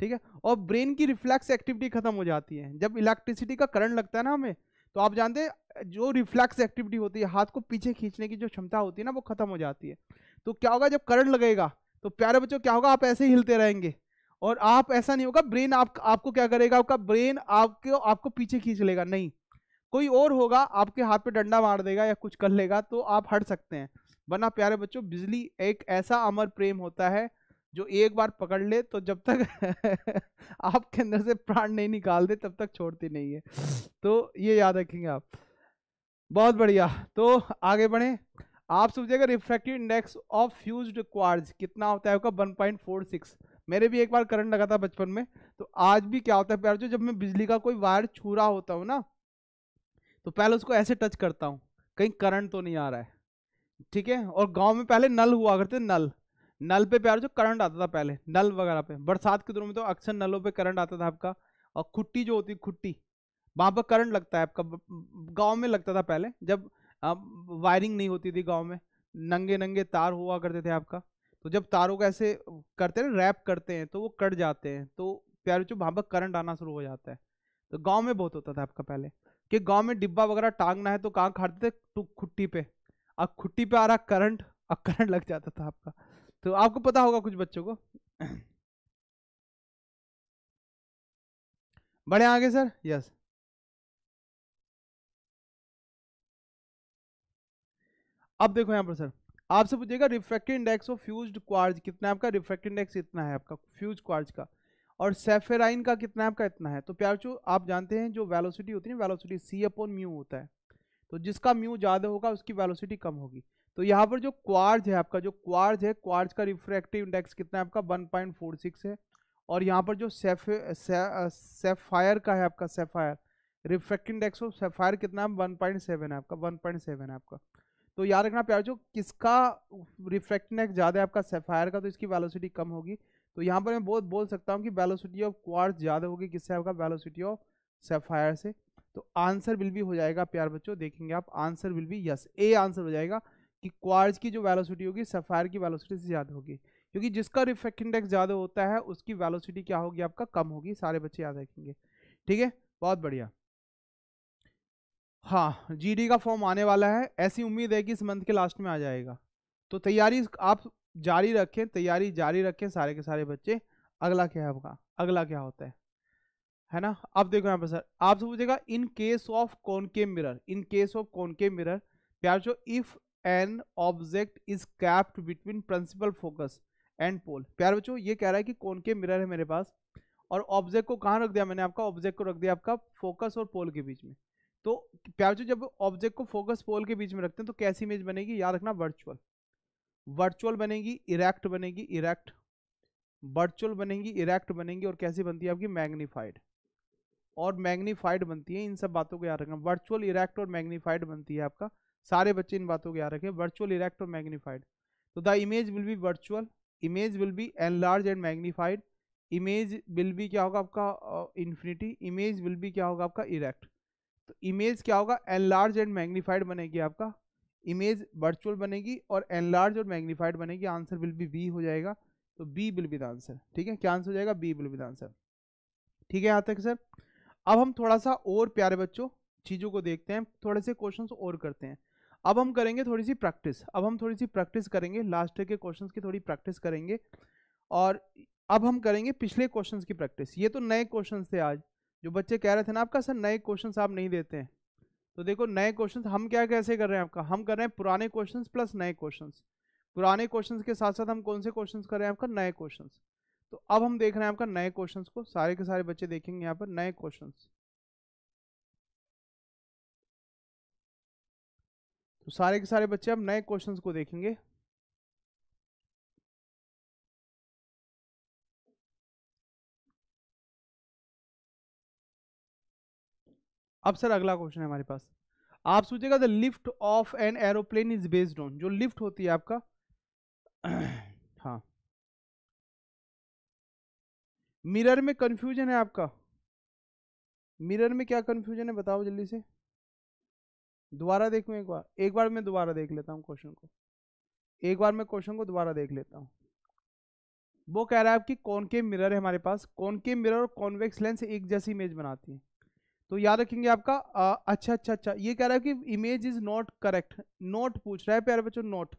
ठीक है और ब्रेन की रिफ्लेक्स एक्टिविटी खत्म हो जाती है जब इलेक्ट्रिसिटी का करंट लगता है ना हमें तो आप जानते हैं जो रिफ्लैक्स एक्टिविटी होती है हाथ को पीछे खींचने की जो क्षमता होती है ना वो खत्म हो जाती है तो क्या होगा जब करंट लगेगा तो प्यारे बच्चों क्या होगा आप ऐसे ही हिलते रहेंगे और आप ऐसा नहीं होगा ब्रेन आप आपको क्या करेगा आपका ब्रेन आपके आपको पीछे खींच लेगा नहीं कोई और होगा आपके हाथ पे डंडा मार देगा या कुछ कर लेगा तो आप हट सकते हैं वरना प्यारे बच्चों बिजली एक ऐसा अमर प्रेम होता है जो एक बार पकड़ ले तो जब तक आपके अंदर से प्राण नहीं निकाल दे तब तक छोड़ती नहीं है तो ये याद रखेंगे आप बहुत बढ़िया तो आगे बढ़े आप समझिएगा refractive index of fused quartz कितना होता है आपका 1.46 मेरे भी एक बार करंट लगा था बचपन में तो आज भी क्या होता है प्यार जो जब मैं बिजली का कोई वायर छू रहा होता हूँ ना तो पहले उसको ऐसे टच करता हूँ कहीं करंट तो नहीं आ रहा है ठीक है और गाँव में पहले नल हुआ करते नल नल पे प्यार जो करंट आता था पहले नल वगैरह पे बरसात के दिनों में तो अक्सर नलों पे करंट आता था आपका और खुट्टी जो होती खुट्टी वहां पर करंट लगता है आपका गाँव में लगता था पहले जब वायरिंग नहीं होती थी गाँव में नंगे नंगे तार हुआ करते थे आपका तो जब तारों को ऐसे करते हैं रैप करते हैं तो वो कट जाते हैं तो प्यारे बच्चों वहां पर करंट आना शुरू हो जाता है तो गाँव में बहुत होता था आपका पहले कि गाँव में डिब्बा वगैरह टांगना है तो कहाँ खाते थे खुट्टी पे अब खुट्टी पे आ रहा करंट अब करंट लग जाता था आपका तो आपको पता होगा कुछ बच्चों को बड़े आगे सर यस अब देखो यहाँ पर सर आपसे पूछेगा refractive index of fused quartz कितना है आपका रिफ्रैक्टिव इंडेक्स इतना है आपका फ्यूज क्वार्ज का और सेफेराइन का कितना है आपका इतना है तो प्यारचो आप जानते हैं जो वेलोसिटी होती है वेलोसिटी सी अपॉन म्यू होता है तो जिसका म्यू ज़्यादा होगा उसकी वेलोसिटी कम होगी तो यहाँ पर जो क्वार्ज है आपका जो क्वार्ज है क्वार्ज का रिफ्रैक्टिव इंडेक्स कितना है आपका 1.46 है और यहाँ पर जो सेफे सेफायर का है आपका sapphire refractive index of sapphire कितना है 1.7 है आपका 1.7 है आपका तो याद रखना प्यार जो किसका रिफ्रैक्टनेस ज़्यादा है आपका सेफायर का तो इसकी वेलोसिटी कम होगी तो यहाँ पर मैं बहुत बोल सकता हूँ कि वेलोसिटी ऑफ क्वार्स ज़्यादा होगी किससे आपका वेलोसिटी ऑफ सेफायर से तो आंसर विल भी हो जाएगा प्यार बच्चों देखेंगे आप answer will be yes A answer हो जाएगा कि क्वार्ज की जो वेलोसिटी होगी सफ़ायर की वेलोसिटी से ज़्यादा होगी क्योंकि जिसका रिफ्रैक्ट इंडेक्स ज़्यादा होता है उसकी वेलोसिटी क्या होगी आपका कम होगी सारे बच्चे याद रखेंगे ठीक है बहुत बढ़िया हाँ जीडी का फॉर्म आने वाला है ऐसी उम्मीद है कि इस मंथ के लास्ट में आ जाएगा तो तैयारी आप जारी रखें तैयारी जारी रखें सारे के सारे बच्चे अगला क्या है आपका अगला क्या होता है है ना अब देखो यहाँ पर सर आपसे पूछेगा इन केस ऑफ कौन के मिरर इन केस ऑफ कौन के मिरर प्यार जो if an object is kept between principal focus and pole प्यार बच्चों ये कह रहा है कि कौन के मिरर है मेरे पास और ऑब्जेक्ट को कहाँ रख दिया मैंने आपका ऑब्जेक्ट को रख दिया आपका फोकस और पोल के बीच में तो प्याचो जब ऑब्जेक्ट को फोकस पोल के बीच में रखते हैं तो कैसी इमेज बनेगी याद रखना वर्चुअल वर्चुअल बनेगी इरेक्ट बनेगी इरेक्ट वर्चुअल बनेगी इरेक्ट बनेगी और कैसी बनती है आपकी मैग्नीफाइड और मैग्नीफाइड बनती है इन सब बातों को याद रखना वर्चुअल इरेक्ट और मैग्नीफाइड बनती है आपका सारे बच्चे इन बातों को याद रखें वर्चुअल इरेक्ट और मैग्नीफाइड तो the image will be virtual image will be enlarge and magnified image will be क्या होगा आपका इन्फिनिटी इमेज विल बी क्या होगा आपका इरेक्ट तो इमेज क्या होगा एनलार्ज एंड मैग्नीफाइड बनेगी आपका इमेज वर्चुअल बनेगी और एनलार्ज और मैग्नीफाइड बनेगी आंसर विल बी बी हो जाएगा तो B will be the answer ठीक है क्या आंसर हो जाएगा B will be the answer ठीक है यहाँ तक सर अब हम थोड़ा सा और प्यारे बच्चों चीज़ों को देखते हैं थोड़े से क्वेश्चन और करते हैं अब हम करेंगे थोड़ी सी प्रैक्टिस अब हम थोड़ी सी प्रैक्टिस करेंगे लास्ट के क्वेश्चंस की थोड़ी प्रैक्टिस करेंगे और अब हम करेंगे पिछले क्वेश्चंस की प्रैक्टिस ये तो नए क्वेश्चंस थे आज जो बच्चे कह रहे थे ना आपका सर नए क्वेश्चन आप नहीं देते हैं तो देखो नए क्वेश्चन हम क्या कैसे कर रहे हैं आपका हम कर रहे हैं पुराने क्वेश्चन प्लस नए क्वेश्चन पुराने क्वेश्चन के साथ साथ हम कौन से क्वेश्चन कर रहे हैं आपका नए क्वेश्चन तो अब हम देख रहे हैं आपका नए क्वेश्चन को सारे के सारे बच्चे देखेंगे यहाँ पर नए क्वेश्चन तो सारे के सारे बच्चे अब नए क्वेश्चन को देखेंगे अब सर अगला क्वेश्चन है हमारे पास आप सोचिएगा the lift of an aeroplane is based on जो लिफ्ट होती है आपका हाँ मिरर में कंफ्यूजन है आपका मिरर में क्या कंफ्यूजन है बताओ जल्दी से दोबारा देखूँ एक बार एक बार मैं दोबारा देख लेता हूँ क्वेश्चन को एक बार मैं क्वेश्चन को दोबारा देख लेता हूँ वो कह रहा है आपकी के मिरर है हमारे पास कौन के मिरर और कॉन्वेक्स लेंस एक जैसी इमेज बनाती है तो याद रखेंगे आपका आ, अच्छा अच्छा अच्छा ये कह रहा है कि image is not correct not पूछ रहा है प्यारे बच्चों नोट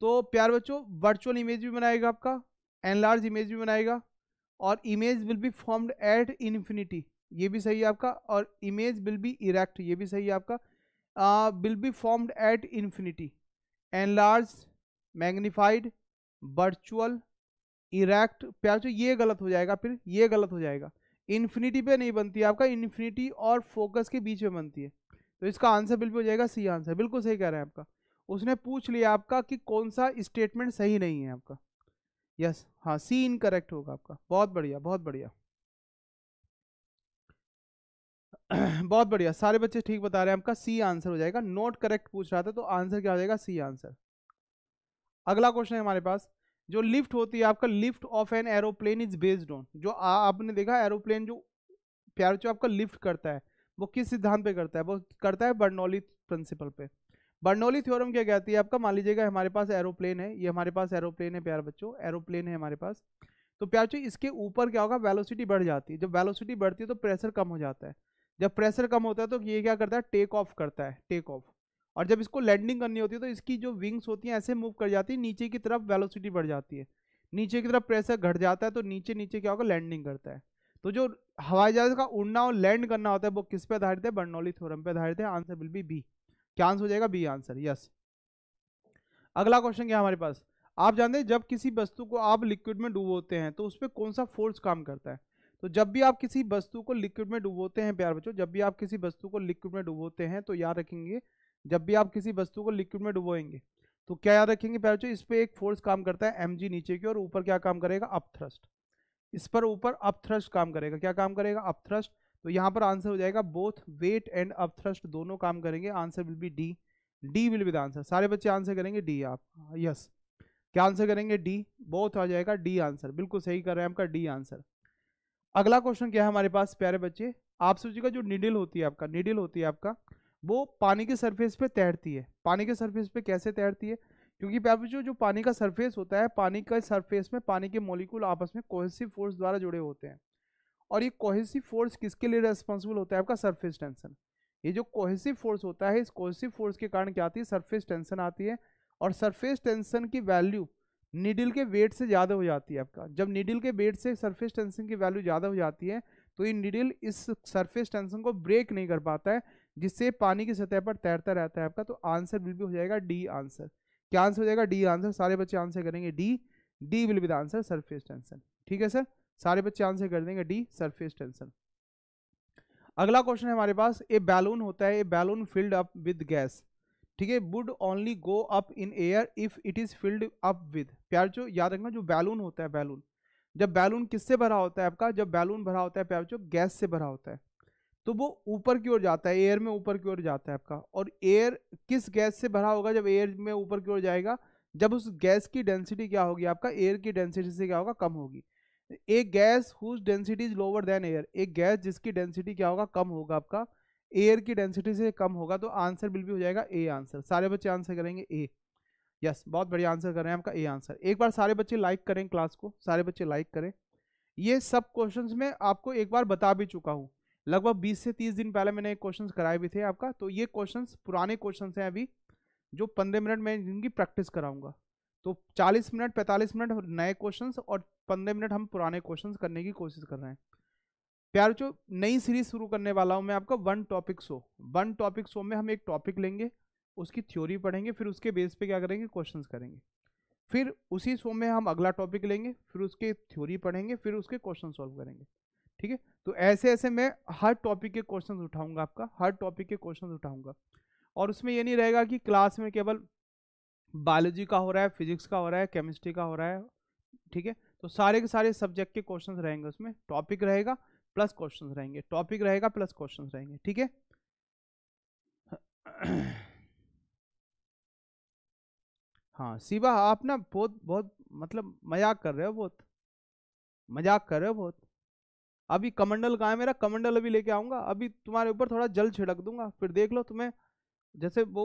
तो प्यार बच्चों वर्चुअल इमेज भी बनाएगा आपका एनलार्ज इमेज भी बनाएगा और image will be formed at infinity ये भी सही है आपका और इमेज विल बी इरेक्ट ये भी सही है आपका will be formed at infinity enlarge magnified virtual erect प्यार ये गलत हो जाएगा फिर ये गलत हो जाएगा इन्फिनिटी पे नहीं बनती है आपका इन्फिनिटी और फोकस के बीच में बनती है तो इसका आंसर बिल्कुल हो जाएगा सी आंसर बिल्कुल सही कह रहे हैं आपका उसने पूछ लिया आपका कि कौन सा स्टेटमेंट सही नहीं है आपका यस हाँ सी इनकरेक्ट होगा आपका बहुत बढ़िया बहुत बढ़िया बहुत बढ़िया सारे बच्चे ठीक बता रहे हैं आपका सी आंसर हो जाएगा नोट करेक्ट पूछ रहा था तो आंसर क्या हो जाएगा सी आंसर अगला क्वेश्चन है हमारे पास जो लिफ्ट होती है आपका lift of an aeroplane is based on जो आ, आपने देखा एरोप्लेन जो प्यार जो आपका लिफ्ट करता है वो किस सिद्धांत पे करता है वो करता है बर्नौली प्रिंसिपल पे बर्नौली थ्योरम क्या कहती है आपका मान लीजिएगा हमारे पास एरोप्लेन है ये हमारे पास एरोप्लेन है प्यार बच्चों एरोप्लेन है हमारे पास तो प्यार चो इसके ऊपर क्या होगा वेलोसिटी बढ़ जाती है जब वेलोसिटी बढ़ती है तो प्रेशर कम हो जाता है जब प्रेशर कम होता है तो ये क्या करता है टेक ऑफ करता है टेक ऑफ और जब इसको लैंडिंग करनी होती है तो इसकी जो विंग्स होती हैं ऐसे मूव कर जाती है नीचे की तरफ वेलोसिटी बढ़ जाती है नीचे की तरफ प्रेशर घट जाता है तो नीचे नीचे क्या होगा लैंडिंग करता है तो जो हवाई जहाज का उड़ना और लैंड करना होता है वो किस पे आधारित है बर्नौली थ्योरम पे आधारित है आंसर विल बी बी क्या आंसर हो जाएगा बी आंसर यस अगला क्वेश्चन क्या हमारे पास आप जानते हैं जब किसी वस्तु को आप लिक्विड में डूबोते हैं तो उस पर कौन सा फोर्स काम करता है तो जब भी आप किसी वस्तु को लिक्विड में डूबोते हैं प्यार बच्चों जब भी आप किसी वस्तु को लिक्विड में डूबोते हैं तो याद रखेंगे जब भी आप किसी वस्तु को लिक्विड में डुबोएंगे तो क्या याद रखेंगे प्यारे इस पर एक फोर्स काम करता है एम नीचे की और ऊपर क्या काम करेगा अप थ्रस्ट इस पर ऊपर अप थ्रस्ट काम करेगा क्या काम करेगा अप थ्रस्ट तो यहाँ पर आंसर हो जाएगा both weight and upthrust दोनों काम करेंगे answer will be D D will be the answer सारे बच्चे आंसर करेंगे डी आप यस क्या आंसर करेंगे डी बोथ आ जाएगा डी आंसर बिल्कुल सही कर रहे हैं आपका डी आंसर अगला क्वेश्चन क्या है हमारे पास प्यारे बच्चे आप सोचिएगा जो निडिल होती है आपका निडिल होती है आपका वो पानी के सरफेस पे तैरती है पानी के सरफेस पे कैसे तैरती है क्योंकि पैपिचो जो पानी का सरफेस होता है पानी का सरफेस में पानी के मॉलिक्यूल आपस में कोहेसिव फोर्स द्वारा जुड़े होते हैं और ये कोहेसिव फोर्स किसके लिए रेस्पॉन्सिबल होता है आपका सरफेस टेंशन ये जो कोहेसिव फोर्स होता है इस कोहेसिव फोर्स के कारण क्या आती है सरफेस टेंशन आती है और सरफेस टेंशन की वैल्यू निडिल के वेट से ज़्यादा हो जाती है आपका जब निडिल के वेट से सरफेस टेंशन की वैल्यू ज़्यादा हो जाती है तो ये निडिल इस सरफेस टेंशन को ब्रेक नहीं कर पाता है जिससे पानी की सतह पर तैरता रहता है आपका तो आंसर विल भी हो जाएगा डी आंसर क्या आंसर हो जाएगा डी आंसर सारे बच्चे आंसर करेंगे D D will be the answer surface tension ठीक है सर सारे बच्चे आंसर कर देंगे डी सरफेस टेंशन अगला क्वेश्चन है हमारे पास ए बैलून होता है a balloon filled up with gas ठीक है would only go up in air if it is filled up with चो याद रखना जो बैलून होता है बैलून जब बैलून किससे भरा होता है आपका जब बैलून भरा होता है प्यारचो गैस से भरा होता है तो वो ऊपर की ओर जाता है एयर में ऊपर की ओर जाता है आपका और एयर किस गैस से भरा होगा जब एयर में ऊपर की ओर जाएगा जब उस गैस की डेंसिटी क्या होगी आपका एयर की डेंसिटी से क्या होगा कम होगी एक gas whose density is lower than air एक गैस जिसकी डेंसिटी क्या होगा कम होगा आपका एयर की डेंसिटी से कम होगा तो आंसर बिल भी हो जाएगा ए आंसर सारे बच्चे आंसर करेंगे ए यस yes, बहुत बढ़िया आंसर कर रहे हैं आपका ए आंसर एक बार सारे बच्चे लाइक करें क्लास को सारे बच्चे लाइक करें ये सब क्वेश्चंस में आपको एक बार बता भी चुका हूँ लगभग 20 से 30 दिन पहले मैंने क्वेश्चंस कराए भी थे आपका तो ये क्वेश्चंस पुराने क्वेश्चंस हैं अभी जो 15 मिनट में जिनकी प्रैक्टिस कराऊंगा तो 40 मिनट 45 मिनट नए क्वेश्चंस और 15 मिनट हम पुराने क्वेश्चंस करने की कोशिश कर रहे हैं प्यार जो नई सीरीज शुरू करने वाला हूँ मैं आपका one topic show one topic show में हम एक टॉपिक लेंगे उसकी थ्योरी पढ़ेंगे फिर उसके बेस पर क्या करेंगे क्वेश्चन करेंगे फिर उसी शो में हम अगला टॉपिक लेंगे फिर उसके थ्योरी पढ़ेंगे फिर उसके क्वेश्चन सॉल्व करेंगे ठीक है तो ऐसे ऐसे मैं हर टॉपिक के क्वेश्चन उठाऊंगा आपका हर टॉपिक के क्वेश्चन उठाऊंगा और उसमें ये नहीं रहेगा कि क्लास में केवल बायोलॉजी का हो रहा है फिजिक्स का हो रहा है केमिस्ट्री का हो रहा है ठीक है तो सारे के सारे सब्जेक्ट के क्वेश्चन रहेंगे उसमें टॉपिक रहेगा प्लस क्वेश्चन रहेंगे टॉपिक रहेगा प्लस क्वेश्चन रहेंगे ठीक है हाँ शिवा आप ना बहुत बहुत मतलब मजाक कर रहे हो बहुत मजाक कर रहे हो बहुत अभी कमंडल कहाँ है मेरा कमंडल अभी लेके आऊँगा अभी तुम्हारे ऊपर थोड़ा जल छिड़क दूंगा फिर देख लो तुम्हें जैसे वो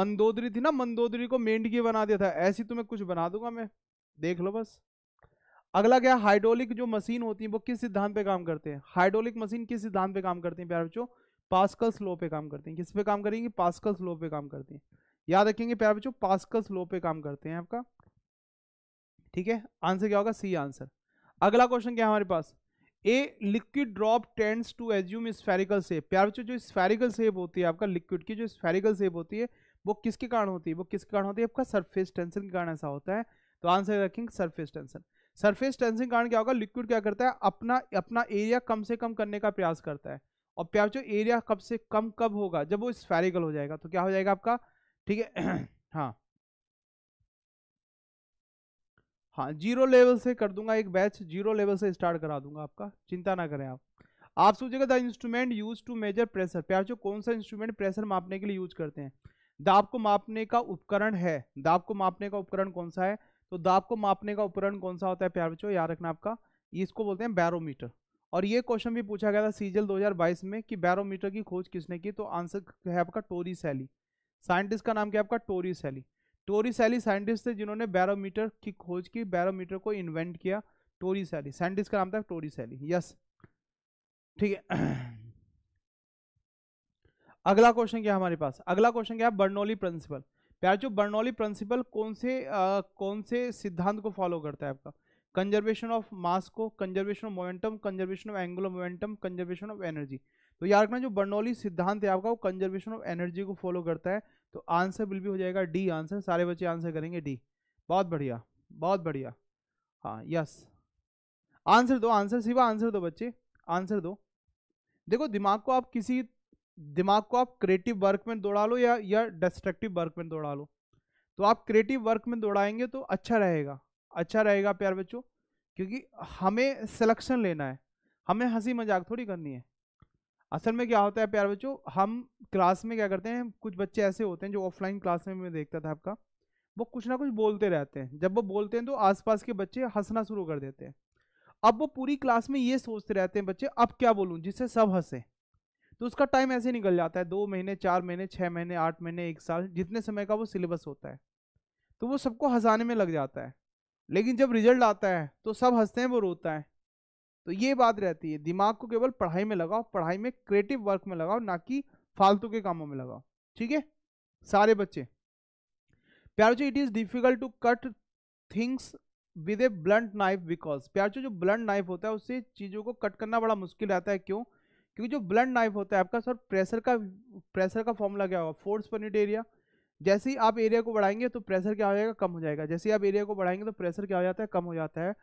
मंदोदरी थी ना मंदोदरी को मेंढकी बना दिया था ऐसी तुम्हें कुछ बना दूंगा मैं देख लो बस अगला क्या हाइड्रोलिक जो मशीन होती है वो किस सिद्धांत पे काम करते हैं हाइड्रोलिक मशीन किस सिद्धांत पे काम करते हैं प्यार बच्चों पास्कल स्लो पे काम करते हैं किस पे काम करेंगे पास्कल स्लो पे काम करते हैं याद रखेंगे प्यार बच्चों पास्कल स्लो पे काम करते हैं आपका ठीक है आंसर क्या होगा सी आंसर अगला क्वेश्चन क्या है हमारे पास a liquid drop tends to assume spherical shape प्यार बच्चों जो स्फेरिकल सेप होती है आपका लिक्विड की जो स्फेरिकल सेप होती है वो किसके कारण होती है वो किसके कारण होती है आपका सरफेस टेंशन के कारण ऐसा होता है तो आंसर रखेंगे सरफेस टेंशन सरफेस टेंशन कारण क्या होगा लिक्विड क्या करता है अपना अपना एरिया कम से कम करने का प्रयास करता है और प्यार बच्चों एरिया कब से कम कब होगा जब वो स्फेरिकल हो जाएगा तो क्या हो जाएगा आपका ठीक है हाँ हाँ जीरो लेवल से कर दूंगा एक बैच जीरो लेवल से स्टार्ट करा दूंगा आपका चिंता ना करें आप आप सोचेगा the instrument used to measure pressure प्यार जो कौन सा इंस्ट्रूमेंट प्रेशर मापने के लिए यूज करते हैं दाब को मापने का उपकरण है दाब को मापने का उपकरण कौन सा है तो दाब को मापने का उपकरण कौन सा होता है प्यार बच्चों याद रखना आपका इसको बोलते हैं बैरोमीटर और ये क्वेश्चन भी पूछा गया था सीजल 2022 में कि बैरोमीटर की खोज किसने की तो आंसर है आपका टोरी सैली साइंटिस्ट का नाम क्या आपका टोरी सैली टोरीसैली साइंटिस्ट थे जिन्होंने बैरोमीटर की खोज की बैरोमीटर को इन्वेंट किया टोरीसैली साइंटिस्ट का नाम था टोरीसैली यस ठीक है अगला क्वेश्चन क्या हमारे पास अगला क्वेश्चन क्या है बर्नौली प्रिंसिपल प्यार जो बर्नौली प्रिंसिपल कौन से आ, कौन से सिद्धांत को फॉलो करता है आपका कंजर्वेशन ऑफ मास को conservation of momentum conservation of angular momentum conservation of energy तो याद रखना जो बर्नौली सिद्धांत है आपका वो कंजर्वेशन ऑफ एनर्जी को फॉलो करता है तो आंसर बिल भी हो जाएगा डी आंसर सारे बच्चे आंसर करेंगे डी बहुत बढ़िया बहुत बढ़िया हाँ यस आंसर दो आंसर सिवा आंसर दो बच्चे आंसर दो देखो दिमाग को आप किसी दिमाग को आप क्रिएटिव वर्क में दौड़ा लो या या डिस्ट्रक्टिव वर्क में दौड़ा लो तो आप क्रिएटिव वर्क में दौड़ाएंगे तो अच्छा रहेगा अच्छा रहेगा प्यार बच्चों क्योंकि हमें सिलेक्शन लेना है हमें हंसी मजाक थोड़ी करनी है असल में क्या होता है प्यार बच्चों हम क्लास में क्या करते हैं कुछ बच्चे ऐसे होते हैं जो ऑफलाइन क्लास में मैं देखता था आपका वो कुछ ना कुछ बोलते रहते हैं जब वो बोलते हैं तो आसपास के बच्चे हंसना शुरू कर देते हैं अब वो पूरी क्लास में ये सोचते रहते हैं बच्चे अब क्या बोलूँ जिससे सब हंसे तो उसका टाइम ऐसे निकल जाता है दो महीने चार महीने छः महीने आठ महीने एक साल जितने समय का वो सिलेबस होता है तो वो सबको हंसाने में लग जाता है लेकिन जब रिजल्ट आता है तो सब हंसते हैं वो रोता है तो ये बात रहती है दिमाग को केवल पढ़ाई में लगाओ पढ़ाई में क्रिएटिव वर्क में लगाओ ना कि फालतू के कामों में लगाओ ठीक है सारे बच्चे प्यारोचो it is difficult to cut things with a blunt knife because प्यारोचो जो ब्लंट नाइफ होता है उससे चीज़ों को कट करना बड़ा मुश्किल रहता है क्यों क्योंकि जो ब्लंट नाइफ होता है आपका सर प्रेशर का प्रेशर का फॉर्मूला क्या होगा फोर्स पर यूनिट एरिया जैसे ही आप एरिया को बढ़ाएंगे तो प्रेशर क्या हो जाएगा कम हो जाएगा जैसे ही आप एरिया को बढ़ाएंगे तो प्रेशर क्या हो जाता है कम हो जाता है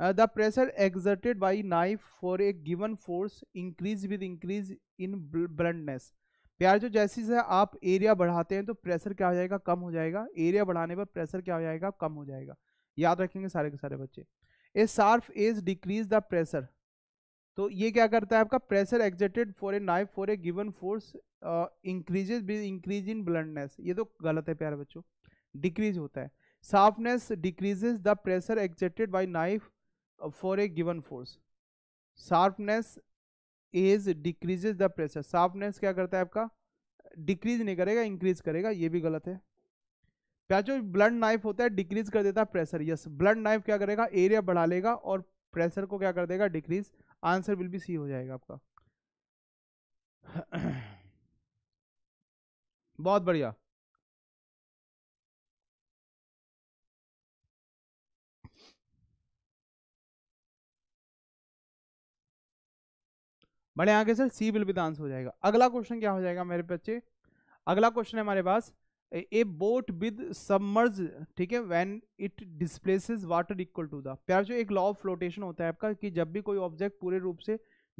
the pressure exerted by knife for a given force increase with increase in bluntness प्यार जो जैसे जैसे आप एरिया बढ़ाते हैं तो प्रेशर क्या हो जाएगा कम हो जाएगा एरिया बढ़ाने पर प्रेशर क्या हो जाएगा कम हो जाएगा याद रखेंगे सारे के सारे बच्चे a sharp edge decrease the pressure तो ये क्या करता है आपका pressure exerted for a knife for a given force increases with increase in bluntness ये तो गलत है प्यारे बच्चों डिक्रीज होता है sharpness decreases the pressure exerted by knife for a given force sharpness is decreases the pressure sharpness क्या करता है आपका डिक्रीज नहीं करेगा इंक्रीज करेगा ये भी गलत है जो ब्लड नाइफ होता है डिक्रीज कर देता है प्रेशर यस ब्लड नाइफ क्या करेगा एरिया बढ़ा लेगा और प्रेशर को क्या कर देगा decrease answer will be C हो जाएगा आपका बहुत बढ़िया बड़े आगे sir C will be the answer हो जाएगा अगला क्वेश्चन क्या हो जाएगा मेरे बच्चे अगला क्वेश्चन है हमारे पास ए बोट विद सबमर्ज ठीक है when it displaces water equal to the प्यार जो एक लॉ ऑफ फ्लोटेशन होता है आपका कि जब भी कोई ऑब्जेक्ट पूरे रूप से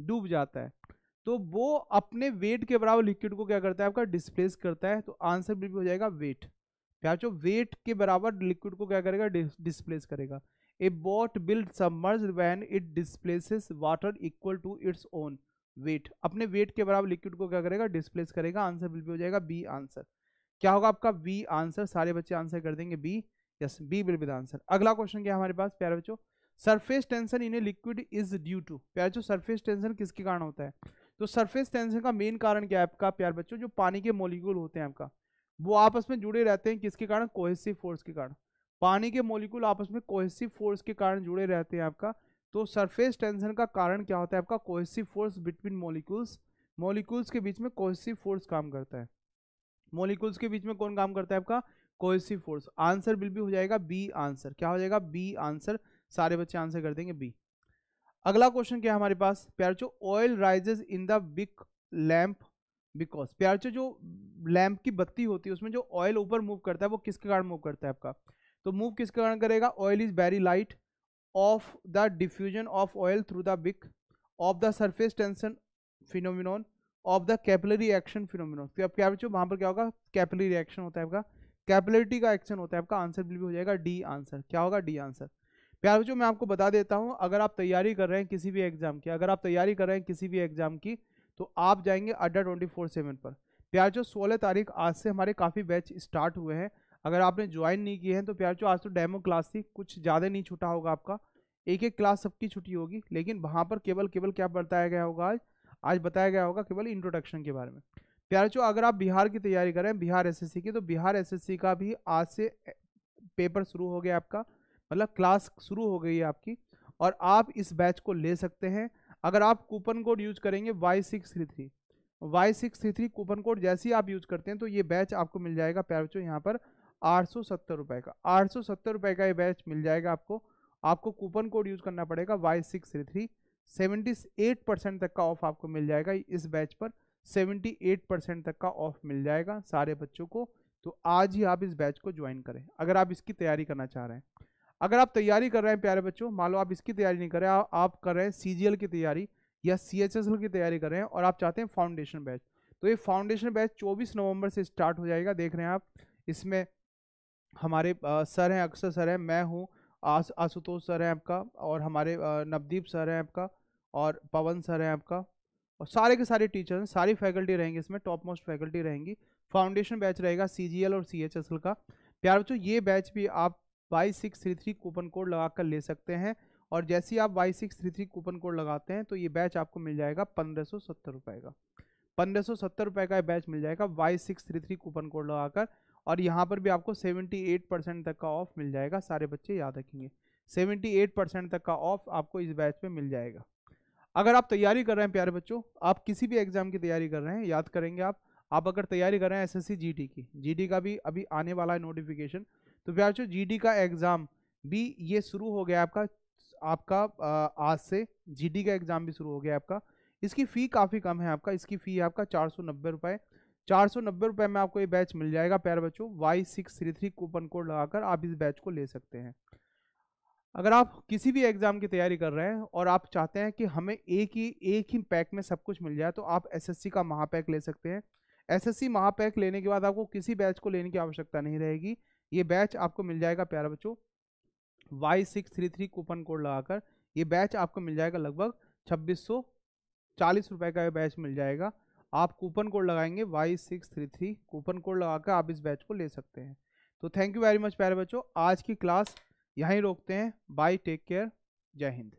डूब जाता है तो वो अपने वेट के बराबर लिक्विड को क्या करता है आपका डिस्प्लेस करता है तो आंसर भी हो जाएगा वेट प्यार जो वेट के बराबर लिक्विड को क्या करेगा डिस्प्लेस करेगा a boat build submerge when it displaces water equal to its own weight अपने वेट के बराबर लिक्विड को क्या करेगा डिस्प्लेस करेगा आंसर बिल्कुल हो जाएगा बी आंसर क्या होगा आपका बी आंसर सारे बच्चे आंसर कर देंगे B yes B will be the answer अगला क्वेश्चन क्या हमारे पास प्यारे बच्चों surface tension in a liquid is due to प्यारे बच्चों सरफेस टेंशन किसके कारण होता है तो सरफेस टेंशन का मेन कारण क्या है आपका प्यार बच्चों जो पानी के मोलिक्यूल होते हैं आपका वो आपस में जुड़े रहते हैं किसके कारण कोहेसिव फोर्स के कारण पानी के मोलिक्यूल आपस में कोहेसिव फोर्स के कारण जुड़े रहते हैं आपका तो सरफेस टेंशन का कारण क्या होता है आपका cohesive force between molecules molecules के बीच में कोहेसिव फोर्स काम करता है मॉलिक्यूल्स के बीच में कौन काम करता है आपका कोहेसिव फोर्स आंसर बिल भी हो जाएगा बी आंसर क्या हो जाएगा बी आंसर सारे बच्चे आंसर कर देंगे बी अगला क्वेश्चन क्या है हमारे पास प्यारचो oil rises in the big lamp because प्यारचो जो लैम्प की बत्ती होती है उसमें जो ऑयल ऊपर मूव करता है वो किसके कारण मूव करता है आपका तो मूव किसके कारण करेगा oil is very light of the diffusion of oil through the wick of the surface tension phenomenon of the capillary action phenomenon तो क्या बच्चों वहां पर क्या होगा कैपिलरी रिएक्शन होता है आपका कैपिलरिटी का एक्शन होता है आपका आंसर बिल्कुल हो जाएगा डी आंसर क्या होगा डी आंसर प्यार बच्चों मैं आपको बता देता हूँ अगर आप तैयारी कर रहे हैं किसी भी एग्जाम की अगर आप तैयारी कर रहे हैं किसी भी एग्जाम की तो आप जाएंगे अड्डा ट्वेंटी फोर सेवन पर प्यार जो सोलह तारीख आज से हमारे काफ़ी बैच स्टार्ट हुए हैं अगर आपने ज्वाइन नहीं किए हैं तो प्यार आज तो डेमो क्लास थी कुछ ज़्यादा नहीं छूटा होगा आपका एक एक क्लास सबकी छुट्टी होगी लेकिन वहाँ पर केवल केवल क्या बताया गया होगा आज आज बताया गया होगा केवल इंट्रोडक्शन के बारे में प्यार अगर आप बिहार की तैयारी करें बिहार एस की तो बिहार एस का भी आज से पेपर शुरू हो गया आपका मतलब क्लास शुरू हो गई है आपकी और आप इस बैच को ले सकते हैं अगर आप कूपन कोड यूज करेंगे Y six three three Y six three three coupon code जैसे ही आप यूज करते हैं तो ये बैच आपको मिल जाएगा बच्चों यहाँ पर आठ सौ सत्तर रुपए का आठ सौ सत्तर रुपए का ये बैच मिल जाएगा आपको आपको कूपन कोड यूज़ करना पड़ेगा Y six three three seventy eight percent तक का ऑफ आपको मिल जाएगा इस बैच पर सेवेंटी एट परसेंट तक का ऑफ मिल जाएगा सारे बच्चों को तो आज ही आप इस बैच को ज्वाइन करें अगर आप इसकी तैयारी करना चाह रहे हैं अगर आप तैयारी कर रहे हैं प्यारे बच्चों मान लो आप इसकी तैयारी नहीं कर रहे हैं आप कर रहे हैं सी की तैयारी या सी की तैयारी कर रहे हैं और आप चाहते हैं फाउंडेशन बैच तो ये फाउंडेशन बैच 24 नवंबर से स्टार्ट हो जाएगा देख रहे हैं आप इसमें हमारे सर हैं अक्सर सर हैं मैं हूँ आस आशुतोष सर हैं आपका और हमारे नवदीप सर हैं आपका और पवन सर हैं आपका और सारे के सारे टीचर सारी फैकल्टी रहेंगी इसमें टॉप मोस्ट फैकल्टी रहेंगी फाउंडेशन बैच रहेगा सी और सी का प्यार बच्चों ये बैच भी आप Y six three three coupon code लगा कर ले सकते हैं और जैसे ही आप Y six three three coupon code लगाते हैं तो ये बैच आपको मिल जाएगा पंद्रह सौ सत्तर रुपये का पंद्रह सौ सत्तर रुपये का बैच मिल जाएगा Y six three three coupon code लगाकर और यहाँ पर भी आपको 78 परसेंट तक का ऑफ मिल जाएगा सारे बच्चे याद रखेंगे 78 परसेंट तक का ऑफ आपको इस बैच पे मिल जाएगा अगर आप तैयारी कर रहे हैं प्यारे बच्चों आप किसी भी एग्ज़ाम की तैयारी कर रहे हैं याद करेंगे आप आप अगर तैयारी कर रहे हैं एस एस की जी का भी अभी आने वाला है नोटिफिकेशन तो प्यार बच्चों जी का एग्ज़ाम भी ये शुरू हो गया आपका आपका आज से जी का एग्ज़ाम भी शुरू हो गया आपका इसकी फ़ी काफ़ी कम है आपका इसकी फ़ी आपका चार सौ नब्बे रुपये चार सौ नब्बे रुपये में आपको ये बैच मिल जाएगा प्यार बच्चों Y six three three coupon code लगाकर आप इस बैच को ले सकते हैं अगर आप किसी भी एग्ज़ाम की तैयारी कर रहे हैं और आप चाहते हैं कि हमें एक ही एक ही पैक में सब कुछ मिल जाए तो आप एसएससी का महापैक ले सकते हैं एसएससी महापैक लेने के बाद आपको किसी बैच को लेने की आवश्यकता नहीं रहेगी ये बैच आपको मिल जाएगा प्यारा बच्चों Y six three three coupon code लगाकर ये बैच आपको मिल जाएगा लगभग छब्बीस सौ चालीस रुपये का ये बैच मिल जाएगा आप कूपन कोड लगाएंगे Y six three three coupon code लगाकर आप इस बैच को ले सकते हैं तो थैंक यू वेरी मच प्यारे बच्चों आज की क्लास यहीं रोकते हैं बाय टेक केयर जय हिंद